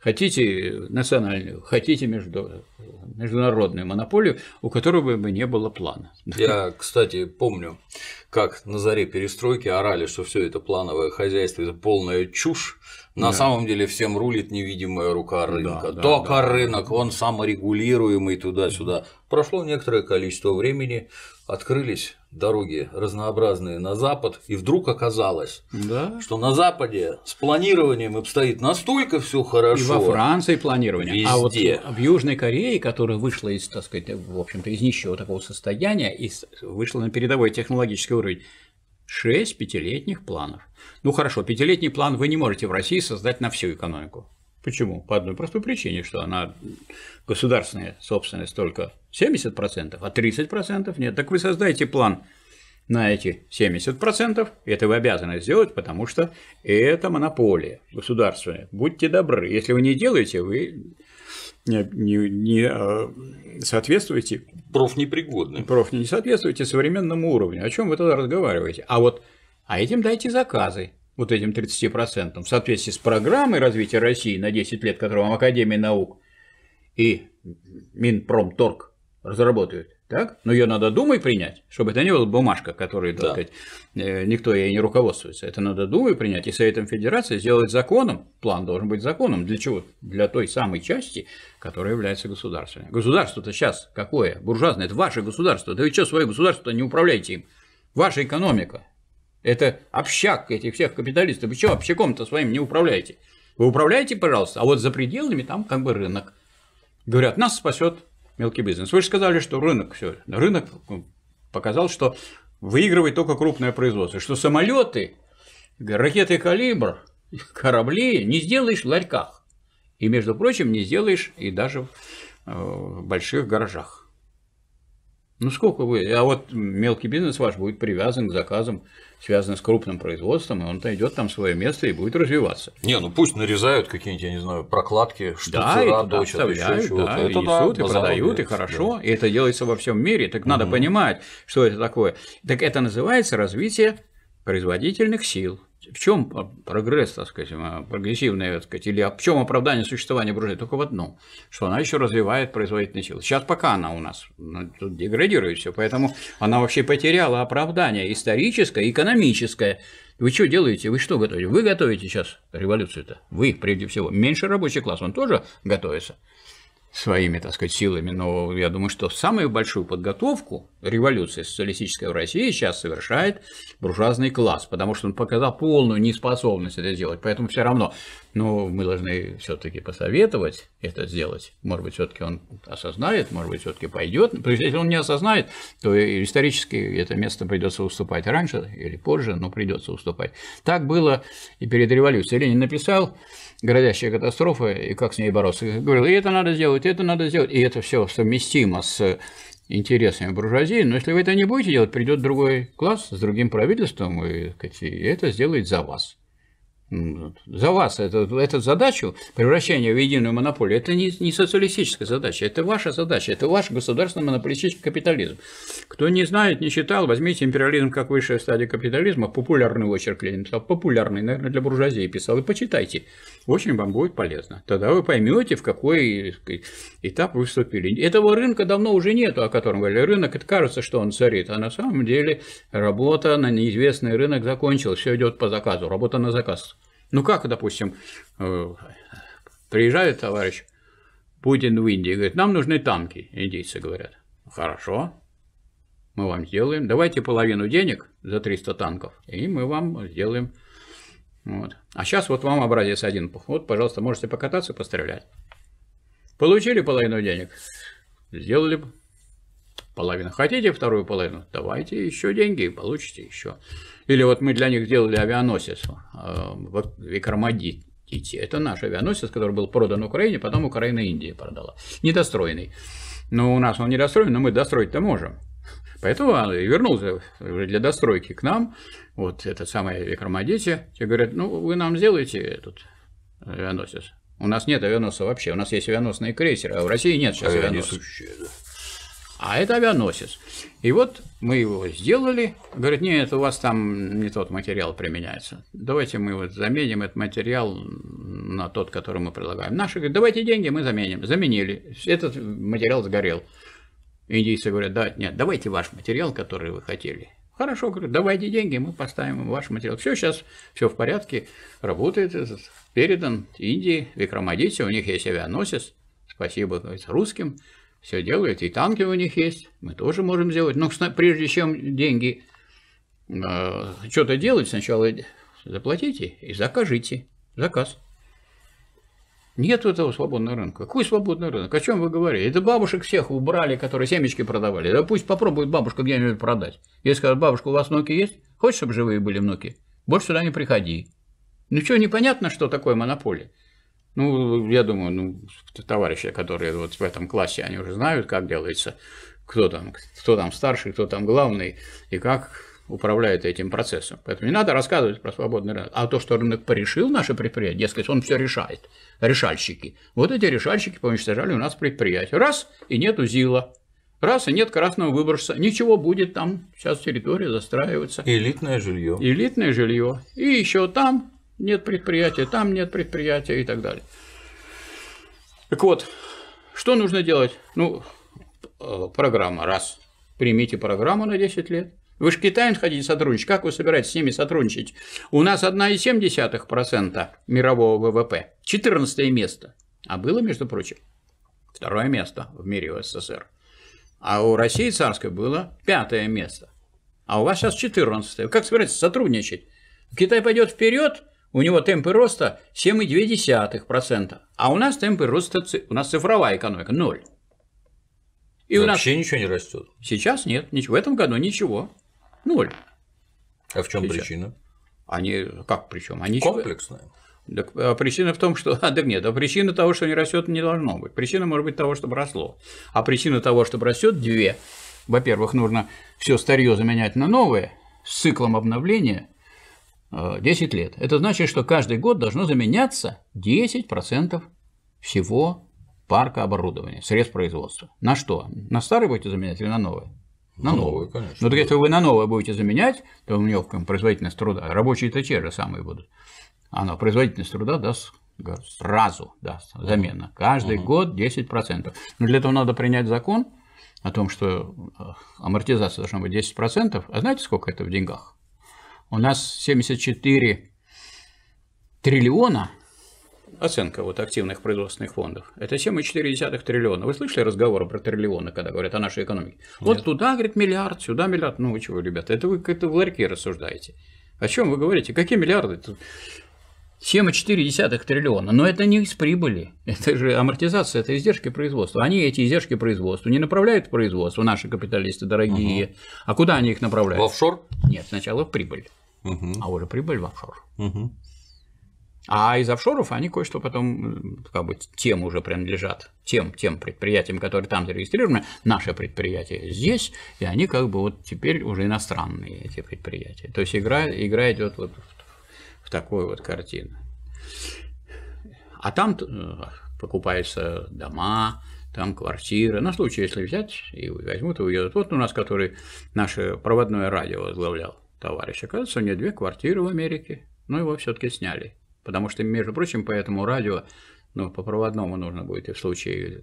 S2: Хотите национальную, хотите между, международную монополию, у которой бы не было плана.
S1: <laughs> Я, кстати, помню, как на заре перестройки орали, что все это плановое хозяйство это полная чушь. На да. самом деле всем рулит невидимая рука рынка. Да, Только да, рынок, да. он саморегулируемый туда-сюда. Прошло некоторое количество времени, открылись дороги разнообразные на запад, и вдруг оказалось, да? что на западе с планированием обстоит настолько все хорошо. И во Франции планирование.
S2: Везде. А вот в Южной Корее, которая вышла из, так сказать, в общем-то, из нищего такого состояния и вышла на передовой технологический уровень, шесть пятилетних планов. Ну хорошо, пятилетний план вы не можете в России создать на всю экономику. Почему? По одной простой причине, что она государственная собственность только 70%, а 30% нет. Так вы создайте план на эти 70%, это вы обязаны сделать, потому что это монополия государственная. Будьте добры, если вы не делаете, вы не, не, не э, соответствуете... Профнепригодны. Проф не соответствуете современному уровню. О чем вы тогда разговариваете? А вот а этим дайте заказы вот этим 30%, в соответствии с программой развития России на 10 лет, которую вам Академия наук и Минпромторг разработают, так? Но ее надо думой принять, чтобы это не была бумажка, которой, да. сказать, э, никто ей не руководствуется. Это надо думой принять, и Советом Федерации сделать законом. План должен быть законом. Для чего? Для той самой части, которая является государственной. Государство-то сейчас какое? Буржуазное. Это ваше государство. Да вы что, свое государство не управляете им? Ваша экономика, это общак этих всех капиталистов. Вы что, общаком-то своим не управляете? Вы управляете, пожалуйста, а вот за пределами там как бы рынок. Говорят, нас спасет мелкий бизнес. Вы же сказали, что рынок все. Рынок показал, что выигрывает только крупное производство, что самолеты, ракеты «Калибр», корабли не сделаешь в ларьках. И, между прочим, не сделаешь и даже в э, больших гаражах. Ну сколько вы? А вот мелкий бизнес ваш будет привязан к заказам, связанным с крупным производством, и он найдет там свое место и будет развиваться.
S1: Не, ну пусть нарезают какие-нибудь, я не знаю, прокладки, штуцера, да, дочат, да, еще чего-то. Да, это и да, и продают, и хорошо,
S2: да. и это делается во всем мире. Так угу. надо понимать, что это такое. Так это называется развитие производительных сил в чем прогресс, так сказать, э, прогрессивное, так сказать, или в чем оправдание существования буржуазии? Только в одном, что она еще развивает производительные силы. Сейчас пока она у нас ну, тут деградирует все, поэтому она вообще потеряла оправдание историческое, экономическое. Вы что делаете? Вы что готовите? Вы готовите сейчас революцию-то. Вы, прежде всего. Меньше рабочий класс, он тоже готовится своими, так сказать, силами, но я думаю, что самую большую подготовку революции социалистической в России сейчас совершает буржуазный класс, потому что он показал полную неспособность это сделать, поэтому все равно, ну, мы должны все-таки посоветовать это сделать, может быть, все-таки он осознает, может быть, все-таки пойдет, потому что если он не осознает, то исторически это место придется уступать раньше или позже, но придется уступать. Так было и перед революцией. Ленин написал грозящая катастрофа и как с ней бороться. Говорил, и это надо сделать, и это надо сделать, и это все совместимо с интересами буржуазии, но если вы это не будете делать, придет другой класс с другим правительством, и, и это сделает за вас за вас это эту задачу превращения в единую монополию, это не, не социалистическая задача, это ваша задача, это ваш государственный монополистический капитализм. Кто не знает, не читал, возьмите империализм как высшая стадия капитализма, популярный очерк Ленин писал, популярный, наверное, для буржуазии писал, и почитайте, очень вам будет полезно. Тогда вы поймете, в какой этап вы вступили. Этого рынка давно уже нету, о котором говорили. Рынок, это кажется, что он царит, а на самом деле работа на неизвестный рынок закончилась, все идет по заказу, работа на заказ ну как, допустим, э, приезжает товарищ Путин в Индию и говорит, нам нужны танки, индийцы говорят. Хорошо, мы вам сделаем, давайте половину денег за 300 танков, и мы вам сделаем. Вот. А сейчас вот вам образец один, вот, пожалуйста, можете покататься, пострелять. Получили половину денег, сделали половину. Хотите вторую половину? Давайте еще деньги, получите еще. Или вот мы для них сделали авианосец э, Викрамадит. Это наш авианосец, который был продан Украине, потом Украина Индии продала. Недостроенный. Но ну, у нас он недостроен, но мы достроить-то можем. Поэтому он и вернулся для достройки к нам, вот это самый Викрамадити. Те говорят, ну вы нам сделаете этот авианосец. У нас нет авианосца вообще. У нас есть авианосные крейсеры, а в России нет сейчас авианосцев а это авианосец. И вот мы его сделали. Говорит, нет, у вас там не тот материал применяется. Давайте мы вот заменим этот материал на тот, который мы предлагаем. Наши говорят, давайте деньги, мы заменим. Заменили. Этот материал сгорел. Индийцы говорят, да, нет, давайте ваш материал, который вы хотели. Хорошо, говорю, давайте деньги, мы поставим ваш материал. Все, сейчас все в порядке, работает передан Индии, Викрамадите, у них есть авианосец, спасибо говорит, русским, все делаете, и танки у них есть, мы тоже можем сделать. Но ну, прежде чем деньги э, что-то делать, сначала заплатите и закажите заказ. Нет этого свободного рынка. Какой свободный рынок? О чем вы говорите? Это бабушек всех убрали, которые семечки продавали. Да пусть попробует бабушка где-нибудь продать. Если скажет, бабушка, у вас внуки есть? Хочешь, чтобы живые были внуки? Больше сюда не приходи. Ну что, непонятно, что такое монополия? Ну, я думаю, ну, товарищи, которые вот в этом классе, они уже знают, как делается, кто там, кто там старший, кто там главный, и как управляет этим процессом. Поэтому не надо рассказывать про свободный рынок. А то, что рынок порешил наше предприятие, дескать, он все решает, решальщики. Вот эти решальщики поуничтожали у нас предприятие. Раз, и нет узила, Раз, и нет красного выброса. Ничего будет там, сейчас территория застраивается. Элитное жилье. Элитное жилье. И еще там нет предприятия, там нет предприятия и так далее. Так вот, что нужно делать? Ну, э, программа, раз. Примите программу на 10 лет. Вы же Китаем хотите сотрудничать, как вы собираетесь с ними сотрудничать? У нас 1,7% мирового ВВП, 14 место. А было, между прочим, второе место в мире в СССР. А у России царской было пятое место. А у вас сейчас 14 Как собираетесь сотрудничать? Китай пойдет вперед, у него темпы роста 7,2%, а у нас темпы роста, у нас цифровая экономика 0. И Вообще у нас... ничего не растет. Сейчас нет, ничего в этом году ничего. Ноль. А в чем Сейчас. причина? Они как причем? Они комплексная. Так, а причина в том, что. А, <laughs> да нет, а причина того, что не растет, не должно быть. Причина может быть того, чтобы росло. А причина того, чтобы растет, две. Во-первых, нужно все старье заменять на новое с циклом обновления 10 э, лет. Это значит, что каждый год должно заменяться 10% всего парка оборудования, средств производства. На что? На старые будете заменять или на новые? На, на новые, конечно. Но ну, так если вы на новое будете заменять, то у него производительность труда, а рабочие это те же самые будут. А на производительность труда даст сразу даст замена. Каждый угу. год 10%. Но для этого надо принять закон о том, что э, амортизация должна быть 10%. А знаете, сколько это в деньгах? у нас 74 триллиона оценка вот активных производственных фондов. Это 7,4 триллиона. Вы слышали разговоры про триллионы, когда говорят о нашей экономике? Вот туда, говорит, миллиард, сюда миллиард. Ну, вы чего, ребята, это вы как-то в ларьке рассуждаете. О чем вы говорите? Какие миллиарды? 7,4 триллиона. Но это не из прибыли. Это же амортизация, это издержки производства. Они эти издержки производства не направляют в производство, наши капиталисты дорогие. Угу. А куда они их направляют? В офшор? Нет, сначала в прибыль. Угу. А уже прибыль в офшор. Угу. А из офшоров они кое-что потом, как бы, тем уже принадлежат, тем, тем предприятиям, которые там зарегистрированы, наши предприятия здесь, и они как бы вот теперь уже иностранные эти предприятия. То есть игра, игра идет вот в в такую вот картину. А там э, покупаются дома, там квартира. На случай, если взять и возьмут и уедут. Вот у нас, который наше проводное радио возглавлял товарищ. Оказывается, у него две квартиры в Америке, но ну, его все-таки сняли. Потому что, между прочим, по этому радио, ну, по проводному нужно будет и в случае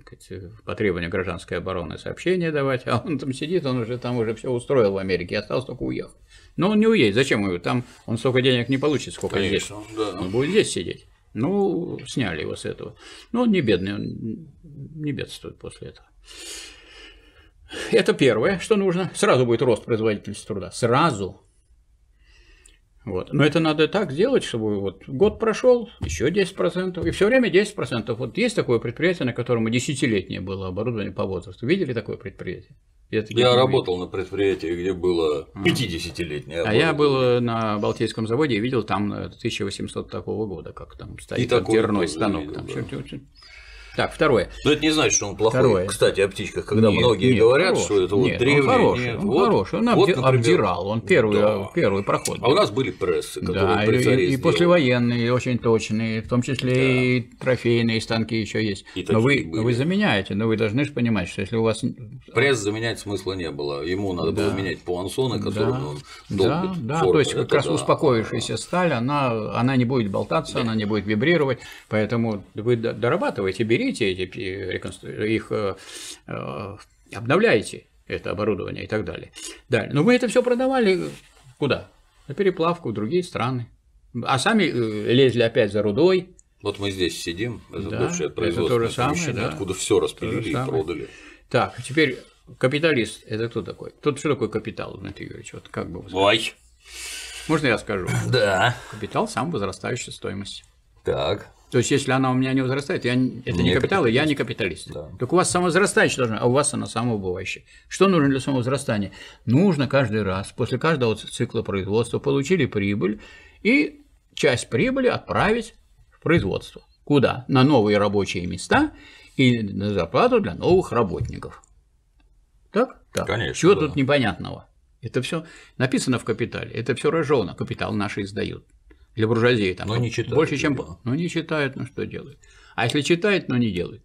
S2: потребования гражданской обороны сообщение давать, а он там сидит, он уже там уже все устроил в Америке, осталось только уехать. Но ну, он не уедет. Зачем его? Там он столько денег не получит, сколько Конечно, здесь. Да. Он будет здесь сидеть. Ну, сняли его с этого. Но ну, он не бедный, он не бедствует после этого. Это первое, что нужно. Сразу будет рост производительности труда. Сразу. Вот. Но это надо так сделать, чтобы вот год прошел, еще 10%, и все время 10%. Вот есть такое предприятие, на котором десятилетнее было оборудование по возрасту. Видели такое предприятие? Я, таких я работал
S1: на предприятии, где было 50-летнее. А, а я
S2: был на Балтийском заводе и видел там 1800 э, такого года, как там стоит и станок. Видел, там,
S1: да. Так, второе. Но это не значит, что он плохой. Второе. Кстати, о птичках, когда нет, многие нет, говорят, хорош, что это вот нет, древний. Он хороший, нет, он вот, хороший.
S2: Он вот, например, обдирал, он первый, да. А, первый проход. А у нас
S1: были прессы, которые да, при царе и, и
S2: послевоенные, очень точные, в том числе да. и трофейные станки еще есть. И но вы, вы заменяете, но вы должны же понимать, что если у вас.
S1: Пресс заменять смысла не было. Ему надо да. было менять пуансоны, которым да. он ну, долбит. Да, да, формы. то есть, это как раз да.
S2: успокоившаяся сталь, она, она не будет болтаться, да. она не будет вибрировать. Поэтому вы дорабатываете, берите берите эти, реконстру... их э, э, обновляйте, это оборудование и так далее. Да, но мы это все продавали э, куда? На переплавку в другие страны. А сами лезли опять за рудой.
S1: Вот мы здесь сидим, это да, бывшее производство, это самое, да. откуда все распилили и продали.
S2: Так, а теперь капиталист – это кто такой? Тут что такое капитал, Дмитрий Юрьевич? Вот как бы вы Ой. Можно я скажу? <laughs> Да. Капитал – сам возрастающая стоимость. Так. То есть, если она у меня не возрастает, я, это Мне не капитал, я не капиталист. Да. Так у вас самовозрастающая должна, а у вас она самоубывающая. Что нужно для самовозрастания? Нужно каждый раз, после каждого цикла производства, получили прибыль и часть прибыли отправить в производство. Куда? На новые рабочие места и на зарплату для новых работников. Так? Так. Конечно. Чего да. тут непонятного? Это все написано в капитале, это все рожено. Капитал наши издают для буржуазии. Там, но не читает. Больше, чем... Видимо. Ну, не читают ну что делают А если читает, но ну, не делает.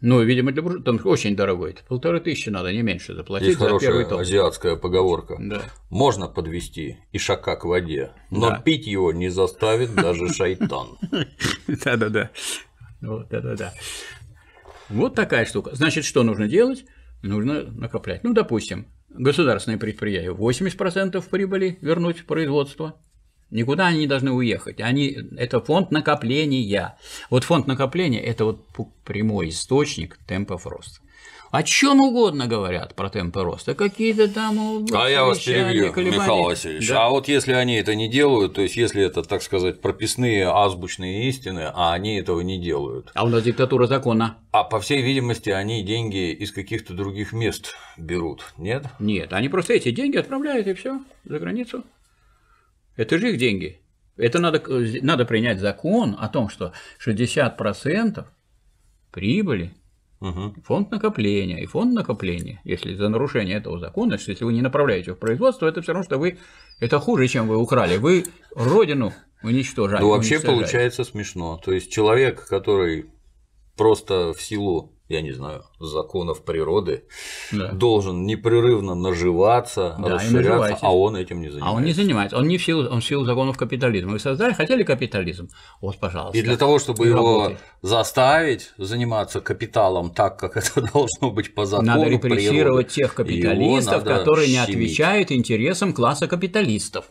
S1: Ну, видимо, для буржуа... там
S2: очень дорогой. Это полторы тысячи надо, не меньше заплатить Есть за хорошая первый том. азиатская
S1: поговорка. Да. Можно подвести и шака к воде, но да. пить его не заставит даже <laughs> шайтан.
S2: Да-да-да. Вот, да-да-да. Вот такая штука. Значит, что нужно делать? Нужно накоплять. Ну, допустим, государственное предприятие 80% прибыли вернуть в производство, Никуда они не должны уехать. Они, это фонд накопления. Вот фонд накопления – это вот прямой
S1: источник темпов
S2: роста. О чем угодно говорят про темпы роста, какие-то там
S1: А я вас перебью, колебания. Михаил Васильевич. Да. А вот если они это не делают, то есть если это, так сказать, прописные азбучные истины, а они этого не делают.
S2: А у нас диктатура закона.
S1: А по всей видимости, они деньги из каких-то других мест берут, нет? Нет, они просто
S2: эти деньги отправляют и все за границу. Это же их деньги. Это надо, надо принять закон о том, что 60% прибыли угу. фонд накопления и фонд накопления, если за нарушение этого закона, если вы не направляете в производство, это все равно, что вы это хуже, чем вы украли. Вы родину
S1: уничтожаете. Ну, вообще получается смешно. То есть человек, который просто в силу я не знаю, законов природы, да. должен непрерывно наживаться, да, расширяться, а он этим не занимается. А он
S2: не занимается, он не в силу, он в силу законов капитализма. Вы создали, хотели капитализм, вот, пожалуйста. И для того, чтобы его работает.
S1: заставить заниматься капиталом так, как это <laughs> должно быть по закону Надо репрессировать тех капиталистов, которые щемить. не
S2: отвечают интересам класса капиталистов.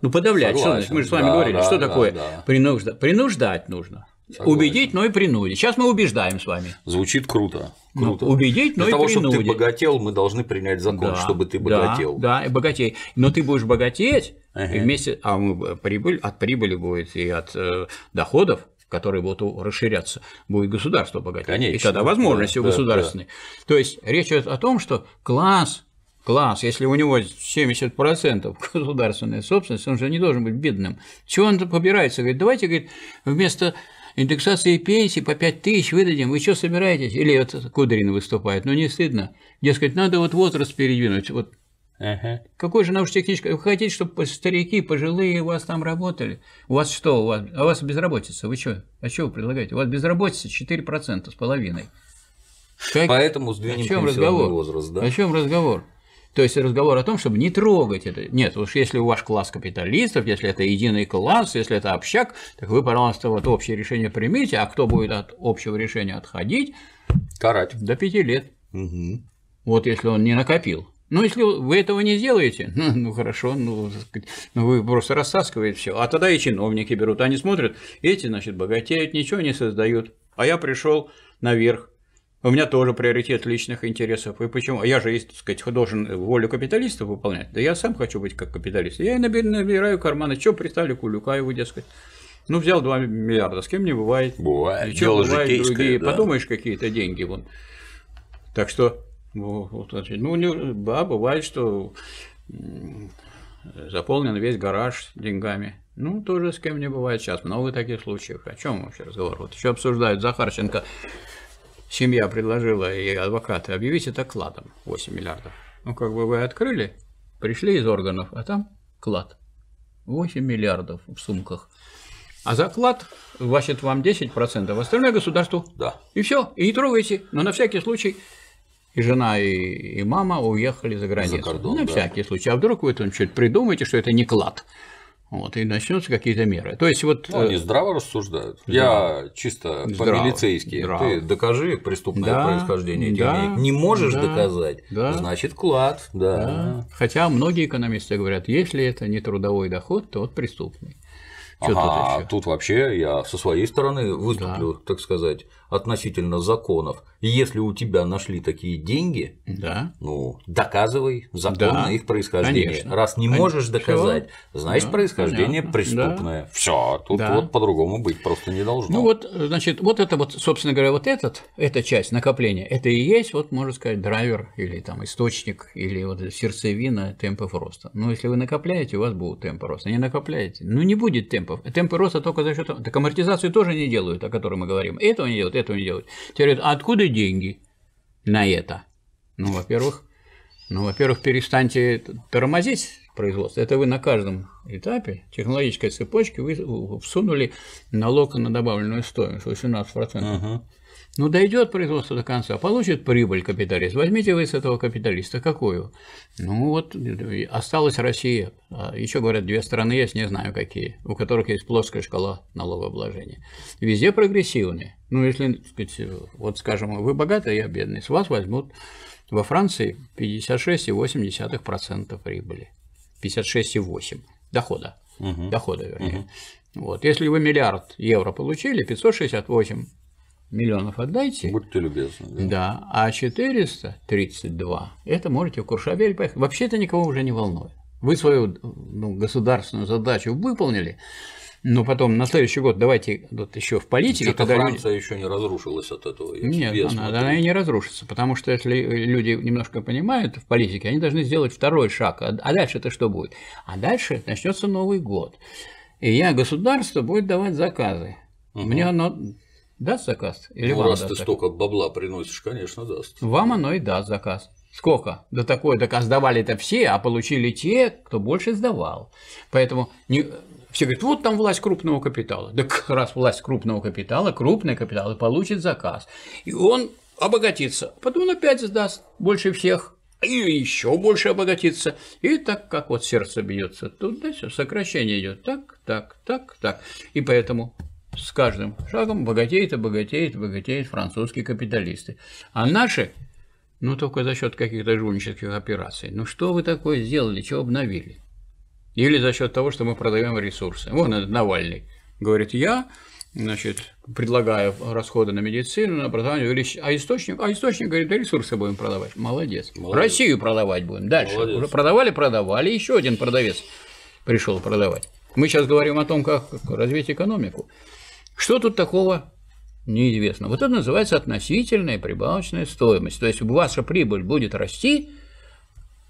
S2: Ну, подавлять, Согласен. что Мы же с вами да, говорили, да, что да, такое да. Принуждать? Принуждать нужно. Согласен. Убедить, но и принудить. Сейчас мы убеждаем с вами. Звучит круто.
S1: Ну, круто. Ну, убедить, но Для и того, принудить. чтобы ты богател, мы должны принять закон, да, чтобы ты богател.
S2: Да, да, и богатей. Но ты будешь богатеть ага. и вместе, а мы, э, прибыль от прибыли будет и от э, доходов, которые будут расширяться, будет государство богатеть. Конечно. И тогда возможности да, государственные. Да, да. То есть речь идет о том, что класс класс, если у него 70% <laughs> государственная собственности, он же не должен быть бедным. Чего он побирается? Говорит, давайте, говорит, вместо индексации пенсии по 5 тысяч выдадим, вы что собираетесь? Или вот Кудрин выступает, ну не стыдно. Дескать, надо вот возраст передвинуть. Вот. Ага. Какой же научно-технический? Вы хотите, чтобы старики, пожилые у вас там работали? У вас что? У вас, а у вас безработица, вы что? А что вы предлагаете? У вас безработица 4% с половиной. Как... Поэтому сдвинем О чем разговор? возраст. Да? О чем разговор? То есть разговор о том, чтобы не трогать это. Нет, уж если у ваш класс капиталистов, если это единый класс, если это общак, так вы, пожалуйста, вот общее решение примите, а кто будет от общего решения отходить? Карать. До пяти лет. Угу. Вот если он не накопил. Ну, если вы этого не сделаете, ну, <laughs> ну хорошо, ну, ну вы просто рассасываете все. А тогда и чиновники берут, они смотрят, эти, значит, богатеют, ничего не создают. А я пришел наверх, у меня тоже приоритет личных интересов. И почему? А я же, так сказать, должен волю капиталиста выполнять. Да я сам хочу быть как капиталист. Я и набираю карманы. Че пристали к Улюкаеву, дескать. Ну, взял 2 миллиарда, с кем не бывает. Бывает. Чем бывает другие. Да. Подумаешь, какие-то деньги. Вон. Так что, ну, не, да, бывает, что заполнен весь гараж деньгами. Ну, тоже с кем не бывает сейчас. Много таких случаев. О чем вообще разговор? Вот еще обсуждают Захарченко семья предложила и адвокаты, объявить это кладом 8 миллиардов. Ну, как бы вы открыли, пришли из органов, а там клад. 8 миллиардов в сумках. А заклад васит вам 10%, остальное государству. Да. И все, и не трогайте. Но на всякий случай и жена, и, и мама уехали за границу. За кордон, на да. всякий случай. А вдруг вы там что-то придумаете, что это не клад. Вот, и начнутся какие-то меры. То
S1: есть, вот... Ну, они э, здраво рассуждают. Здраво. Я чисто по-милицейски. Ты докажи преступное да, происхождение да, денег. Не можешь да, доказать, да. значит клад. Да. Да.
S2: Хотя многие экономисты говорят, если это не трудовой доход, то это преступный.
S1: А ага, тут, тут вообще я со своей стороны выступлю, да. так сказать, относительно законов. И если у тебя нашли такие деньги, да. ну доказывай законно да. их происхождение. Конечно. Раз не конечно. можешь доказать, Всё. значит да, происхождение понятно. преступное. Да. Все, а тут да. вот по-другому быть просто не должно. Ну
S2: вот, значит, вот это вот, собственно говоря, вот этот, эта часть накопления, это и есть, вот можно сказать, драйвер или там источник или вот сердцевина темпов роста. Но если вы накопляете, у вас будут темпы роста. Не накопляете, ну не будет темпов. Темпы роста только за счет, так амортизацию тоже не делают, о которой мы говорим. Этого не делают, этого не делать. Тебе говорят, а откуда деньги на это? Ну, во-первых, ну, во-первых, перестаньте тормозить производство. Это вы на каждом этапе технологической цепочки вы всунули налог на добавленную стоимость 18%. Ага. Ну, дойдет производство до конца, получит прибыль капиталист. Возьмите вы с этого капиталиста какую? Ну, вот э, осталась Россия. А еще, говорят, две страны есть, не знаю какие, у которых есть плоская шкала налогообложения. Везде прогрессивные. Ну, если, так сказать, э, вот скажем, вы богатый, я бедный, с вас возьмут во Франции 56,8% прибыли. 56,8% дохода. Угу. Дохода, вернее. Угу. Вот. Если вы миллиард евро получили, 568 миллионов отдайте. Будьте любезны. Да. да. А 432, это можете в Куршавель поехать. Вообще это никого уже не волнует. Вы свою ну, государственную задачу выполнили, но потом на следующий год давайте вот еще в политике. что Франция
S1: люди... еще не разрушилась от этого. Нет, она,
S2: она и не разрушится, потому что если люди немножко понимают в политике, они должны сделать второй шаг. А, а дальше это что будет? А дальше начнется Новый год. И я государство будет давать заказы. Угу. Мне оно даст заказ? Или ну, раз ты заказ? столько
S1: бабла приносишь, конечно, даст.
S2: Вам оно и даст заказ. Сколько? Да такое доказ давали это все, а получили те, кто больше сдавал. Поэтому не... все говорят, вот там власть крупного капитала. Да как раз власть крупного капитала, крупный капитал и получит заказ. И он обогатится. Потом он опять сдаст больше всех и еще больше обогатиться. И так как вот сердце бьется, туда все сокращение идет. Так, так, так, так. И поэтому с каждым шагом богатеет и богатеет, богатеет французские капиталисты. А наши, ну, только за счет каких-то жульнических операций. Ну, что вы такое сделали, что обновили? Или за счет того, что мы продаем ресурсы. Вон этот Навальный говорит, я значит, предлагаю расходы на медицину, на образование увеличить. А источник, а источник говорит, да ресурсы будем продавать. Молодец. Молодец. Россию продавать будем. Дальше. Молодец. Уже продавали, продавали. Еще один продавец пришел продавать. Мы сейчас говорим о том, как развить экономику. Что тут такого неизвестно? Вот это называется относительная прибавочная стоимость. То есть ваша прибыль будет расти,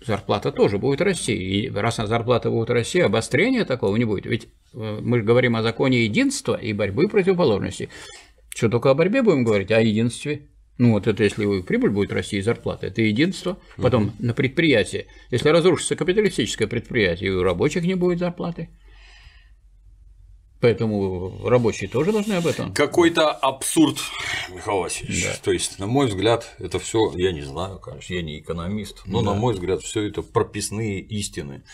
S2: зарплата тоже будет расти. И раз на зарплата будет расти, обострения такого не будет. Ведь э, мы же говорим о законе единства и борьбы противоположностей. Что только о борьбе будем говорить, о единстве. Ну вот это если прибыль будет расти и зарплата, это единство. Потом на предприятии, если разрушится капиталистическое предприятие, и у рабочих не будет зарплаты. Поэтому рабочие тоже должны об этом.
S1: Какой-то абсурд, Михаил Васильевич. Да. То есть, на мой взгляд, это все, я не знаю, конечно, я не экономист, но да. на мой взгляд, все это прописные истины,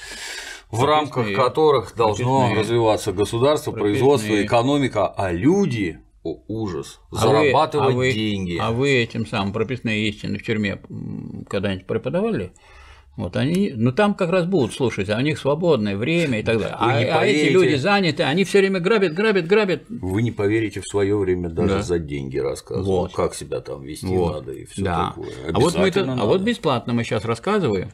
S1: в рамках которых должно развиваться государство, прописные. производство, экономика, а люди о, ужас, а зарабатывать вы, а вы,
S2: деньги. А вы этим самым прописные истины в тюрьме когда-нибудь преподавали? Вот они, ну там как раз будут слушать, а у них свободное время и так далее. Вы а, не поверите, а эти люди заняты, они все время грабят, грабят, грабят.
S1: Вы не поверите, в свое время даже да. за деньги рассказывают, вот. как себя там вести вот. надо и все да. такое. А вот, мы это, а вот
S2: бесплатно мы сейчас рассказываем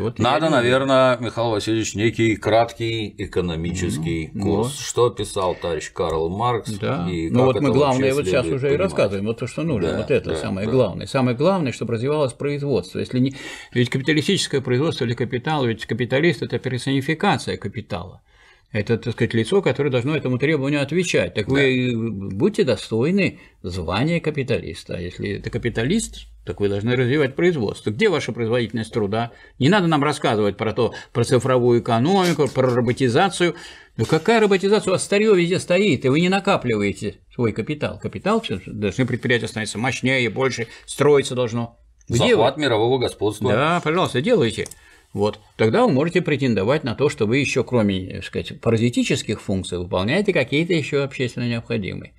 S1: вот Надо, я... наверное, Михаил Васильевич, некий краткий экономический ну, ну. курс. Ну. Что писал товарищ Карл Маркс? Да. И ну вот мы главное вот сейчас уже понимать. и рассказываем,
S2: вот то, что нужно, да, вот это да, самое да. главное. Самое главное, чтобы развивалось производство. Если не... Ведь капиталистическое производство или капитал, ведь капиталист – это персонификация капитала. Это, так сказать, лицо, которое должно этому требованию отвечать. Так да. вы будьте достойны звания капиталиста. А если это капиталист, так вы должны развивать производство. Где ваша производительность труда? Не надо нам рассказывать про то, про цифровую экономику, про роботизацию. Ну какая роботизация? У вас старье везде стоит, и вы не накапливаете свой капитал. Капитал должны предприятия становиться мощнее, больше, строиться должно. Где Захват
S1: вы? мирового господства. Да,
S2: пожалуйста, делайте. Вот. Тогда вы можете претендовать на то, что вы еще, кроме, так сказать, паразитических функций, выполняете какие-то еще общественно необходимые.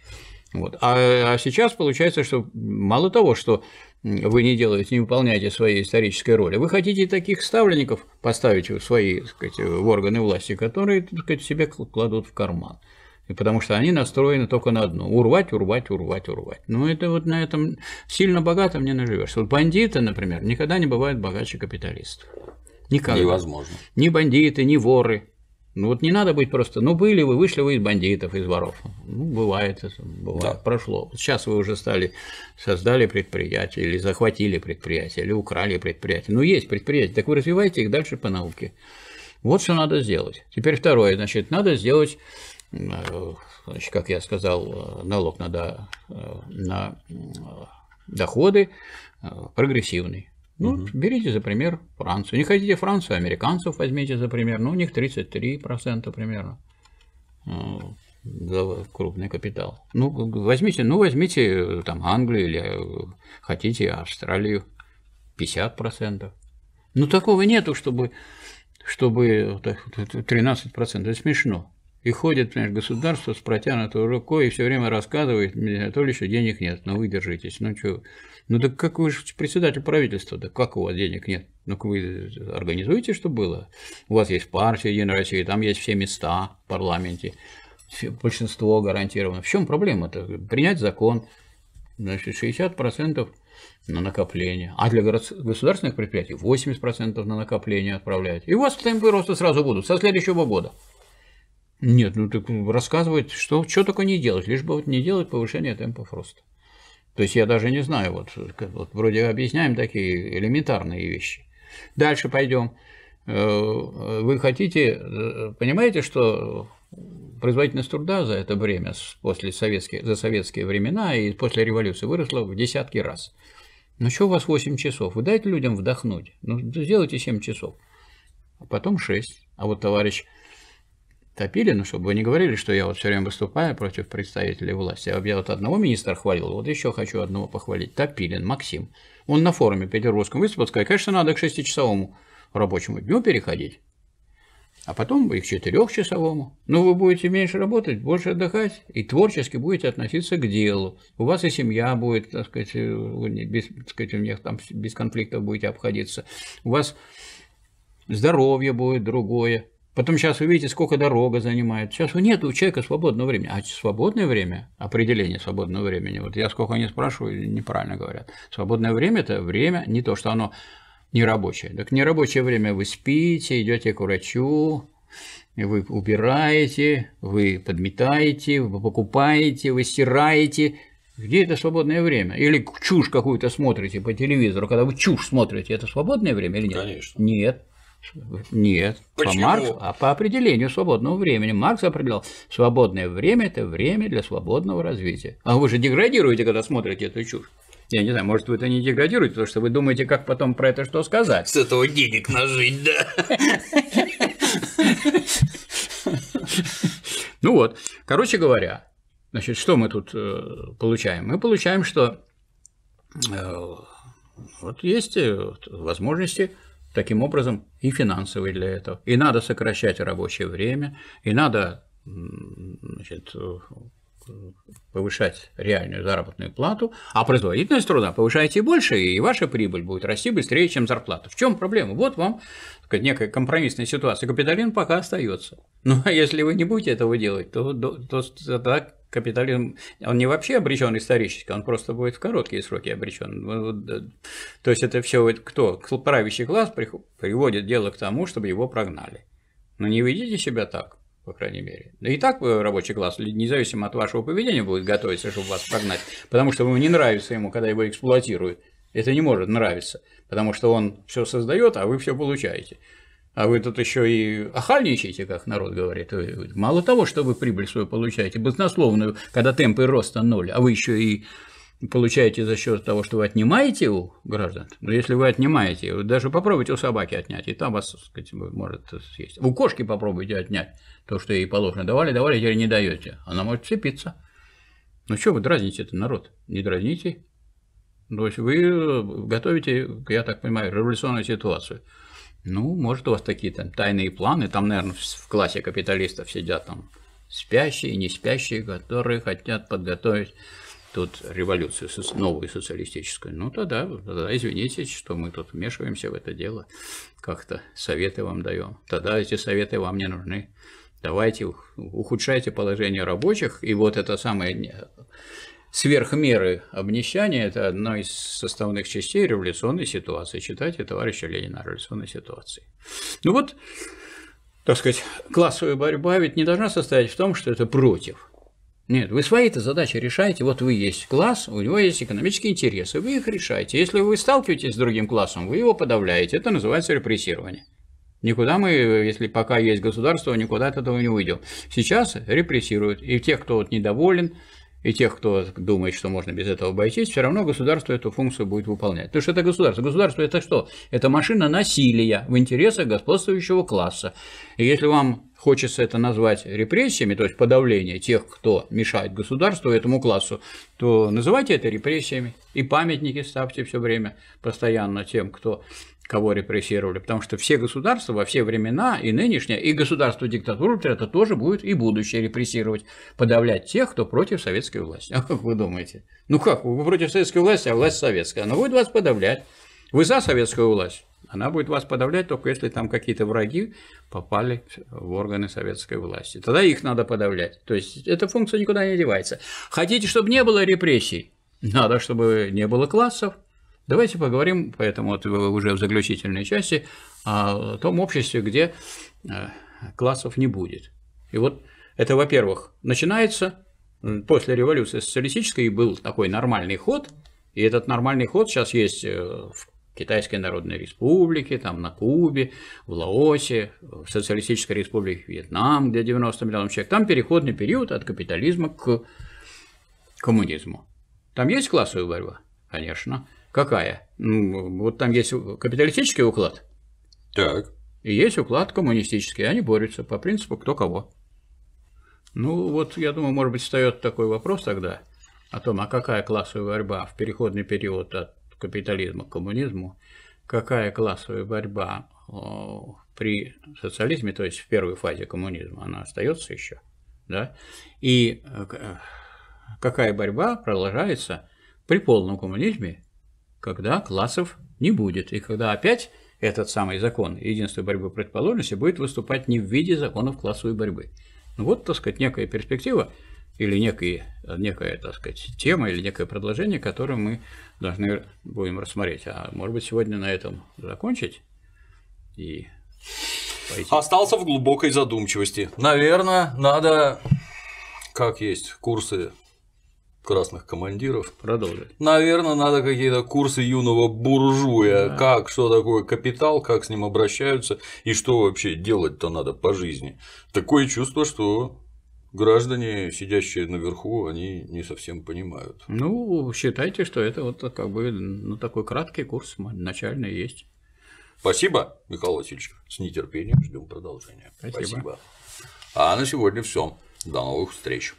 S2: Вот. А, а сейчас получается, что мало того, что вы не делаете, не выполняете своей исторической роли, вы хотите таких ставленников поставить в свои, так сказать, в органы власти, которые, так сказать, себе кладут в карман. И потому что они настроены только на одно – урвать, урвать, урвать, урвать. Ну, это вот на этом сильно богатым не наживешься. Вот бандиты, например, никогда не бывают богаче капиталистов. Никогда. Невозможно. Ни бандиты, ни воры. Ну вот не надо быть просто, ну были вы, вышли вы из бандитов, из воров. Ну, бывает, это, бывает, да. прошло. Сейчас вы уже стали, создали предприятие, или захватили предприятие, или украли предприятие. Ну, есть предприятия, так вы развиваете их дальше по науке. Вот что надо сделать. Теперь второе, значит, надо сделать, э, значит, как я сказал, э, налог на, э, на доходы прогрессивный. Ну, угу. берите за пример Францию. Не хотите Францию, американцев возьмите за пример. Ну, у них 33% примерно э, крупный капитал. Ну, возьмите, ну, возьмите э, там Англию или э, хотите Австралию 50%. Ну, такого нету, чтобы, чтобы 13%. Это смешно. И ходит, понимаешь, государство с протянутой рукой и все время рассказывает, Анатольевичу денег нет, но вы держитесь, ну что, ну так как вы же председатель правительства, да как у вас денег нет? Ну-ка вы организуете, что было? У вас есть партия Единая Россия, там есть все места в парламенте, большинство гарантировано. В чем проблема-то? Принять закон, значит, 60% на накопление, а для государственных предприятий 80% на накопление отправляют. И у вас темпы роста сразу будут со следующего года. Нет, ну так рассказывает, что, что только не делать, лишь бы вот не делать повышение темпов роста. То есть я даже не знаю, вот, вот вроде объясняем такие элементарные вещи. Дальше пойдем. Э, э, вы хотите, э, понимаете, что производительность труда за это время, после советские, за советские времена и после революции выросла в десятки раз. Ну что у вас 8 часов? Вы дайте людям вдохнуть. Ну сделайте 7 часов, а потом 6. А вот товарищ топили, ну, чтобы вы не говорили, что я вот все время выступаю против представителей власти. Я вот одного министра хвалил, вот еще хочу одного похвалить. Топилин Максим. Он на форуме петербургском выступил, сказал, конечно, надо к шестичасовому рабочему дню переходить. А потом и к четырехчасовому. Но вы будете меньше работать, больше отдыхать и творчески будете относиться к делу. У вас и семья будет, так сказать, э, без, так сказать, у них там без конфликтов будете обходиться. У вас здоровье будет другое. Потом сейчас вы видите, сколько дорога занимает. Сейчас нет у человека свободного времени. А свободное время, определение свободного времени, вот я сколько не спрашиваю, неправильно говорят. Свободное время – это время, не то, что оно нерабочее. Так нерабочее время вы спите, идете к врачу, вы убираете, вы подметаете, вы покупаете, вы стираете. Где это свободное время? Или чушь какую-то смотрите по телевизору, когда вы чушь смотрите, это свободное время или нет? Конечно. Нет. Нет, Почему? по Марксу, а по определению свободного времени. Маркс определял, свободное время – это время для свободного развития. А вы же деградируете, когда смотрите эту чушь. Я не знаю, может, вы это не деградируете, потому что вы думаете, как потом про это что сказать. С этого денег нажить, да? <laughs> Ну вот, короче говоря, значит, что мы тут э, получаем? Мы получаем, что э, вот есть э, возможности таким образом, и финансовый для этого. И надо сокращать рабочее время, и надо значит, повышать реальную заработную плату, а производительность труда повышаете больше, и ваша прибыль будет расти быстрее, чем зарплата. В чем проблема? Вот вам сказать, некая компромиссная ситуация. Капиталин пока остается. Но ну, а если вы не будете этого делать, то, то, то, то так капитализм, он не вообще обречен исторически, он просто будет в короткие сроки обречен. Ну, То есть это все кто? Правящий класс приводит дело к тому, чтобы его прогнали. Но ну, не ведите себя так, по крайней мере. И так э, рабочий класс, независимо от вашего поведения, будет готовиться, чтобы вас прогнать, потому что ему не нравится ему, когда его эксплуатируют. Это не может нравиться, потому что он все создает, а вы все получаете. А вы тут еще и охальничаете, как народ говорит. мало того, что вы прибыль свою получаете, баснословную, когда темпы роста ноль, а вы еще и получаете за счет того, что вы отнимаете у граждан. Но если вы отнимаете, вы даже попробуйте у собаки отнять, и там вас, так сказать, может съесть. У кошки попробуйте отнять то, что ей положено. Давали, давали, теперь не даете. Она может цепиться. Ну что вы дразните это народ? Не дразните. То есть вы э, готовите, я так понимаю, революционную ситуацию. Ну, может, у вас такие там тайные планы, там, наверное, в классе капиталистов сидят там спящие и не спящие, которые хотят подготовить тут революцию новую социалистическую. Ну, тогда, тогда извините, что мы тут вмешиваемся в это дело, как-то советы вам даем. Тогда эти советы вам не нужны. Давайте ухудшайте положение рабочих, и вот это самое сверхмеры обнищания – это одна из составных частей революционной ситуации. Читайте товарища Ленина о революционной ситуации. Ну вот, так сказать, классовая борьба ведь не должна состоять в том, что это против. Нет, вы свои-то задачи решаете, вот вы есть класс, у него есть экономические интересы, вы их решаете. Если вы сталкиваетесь с другим классом, вы его подавляете, это называется репрессирование. Никуда мы, если пока есть государство, никуда от этого не уйдем. Сейчас репрессируют, и тех, кто вот недоволен, и тех, кто думает, что можно без этого обойтись, все равно государство эту функцию будет выполнять. Потому что это государство. Государство это что? Это машина насилия в интересах господствующего класса. И если вам хочется это назвать репрессиями, то есть подавление тех, кто мешает государству, этому классу, то называйте это репрессиями. И памятники ставьте все время постоянно тем, кто кого репрессировали, потому что все государства во все времена и нынешнее, и государство диктатуры это тоже будет и будущее репрессировать, подавлять тех, кто против советской власти. <laughs> А как вы думаете? Ну как, вы против советской власти, а власть советская. Она будет вас подавлять. Вы за советскую власть. Она будет вас подавлять только если там какие-то враги попали в органы советской власти. Тогда их надо подавлять. То есть эта функция никуда не девается. Хотите, чтобы не было репрессий? Надо, чтобы не было классов, Давайте поговорим, поэтому вот э, уже в заключительной части, о том обществе, где э, классов не будет. И вот это, во-первых, начинается после революции социалистической, и был такой нормальный ход, и этот нормальный ход сейчас есть э, в Китайской Народной Республике, там на Кубе, в Лаосе, в Социалистической Республике Вьетнам, где 90 миллионов человек. Там переходный период от капитализма к коммунизму. Там есть классовая борьба? Конечно какая? Ну, вот там есть капиталистический уклад. Так. И есть уклад коммунистический, они борются по принципу кто кого. Ну, вот, я думаю, может быть, встает такой вопрос тогда о том, а какая классовая борьба в переходный период от капитализма к коммунизму, какая классовая борьба э, при социализме, то есть в первой фазе коммунизма, она остается еще, да, и э, э, какая борьба продолжается при полном коммунизме когда классов не будет, и когда опять этот самый закон единства борьбы противоположности будет выступать не в виде законов классовой борьбы. Ну, вот, так сказать, некая перспектива или некий, некая, так сказать, тема или некое предложение, которое мы должны будем рассмотреть. А может быть, сегодня на этом закончить и
S1: пойти. Остался в глубокой задумчивости. Наверное, надо, как есть, курсы красных командиров. Продолжить. Наверное, надо какие-то курсы юного буржуя, да. как, что такое капитал, как с ним обращаются и что вообще делать-то надо по жизни. Такое чувство, что граждане, сидящие наверху, они не совсем понимают.
S2: Ну, считайте, что это вот как бы ну, такой краткий курс начальный
S1: есть. Спасибо, Михаил Васильевич. С нетерпением ждем продолжения. Спасибо. Спасибо. А на сегодня все. До новых встреч.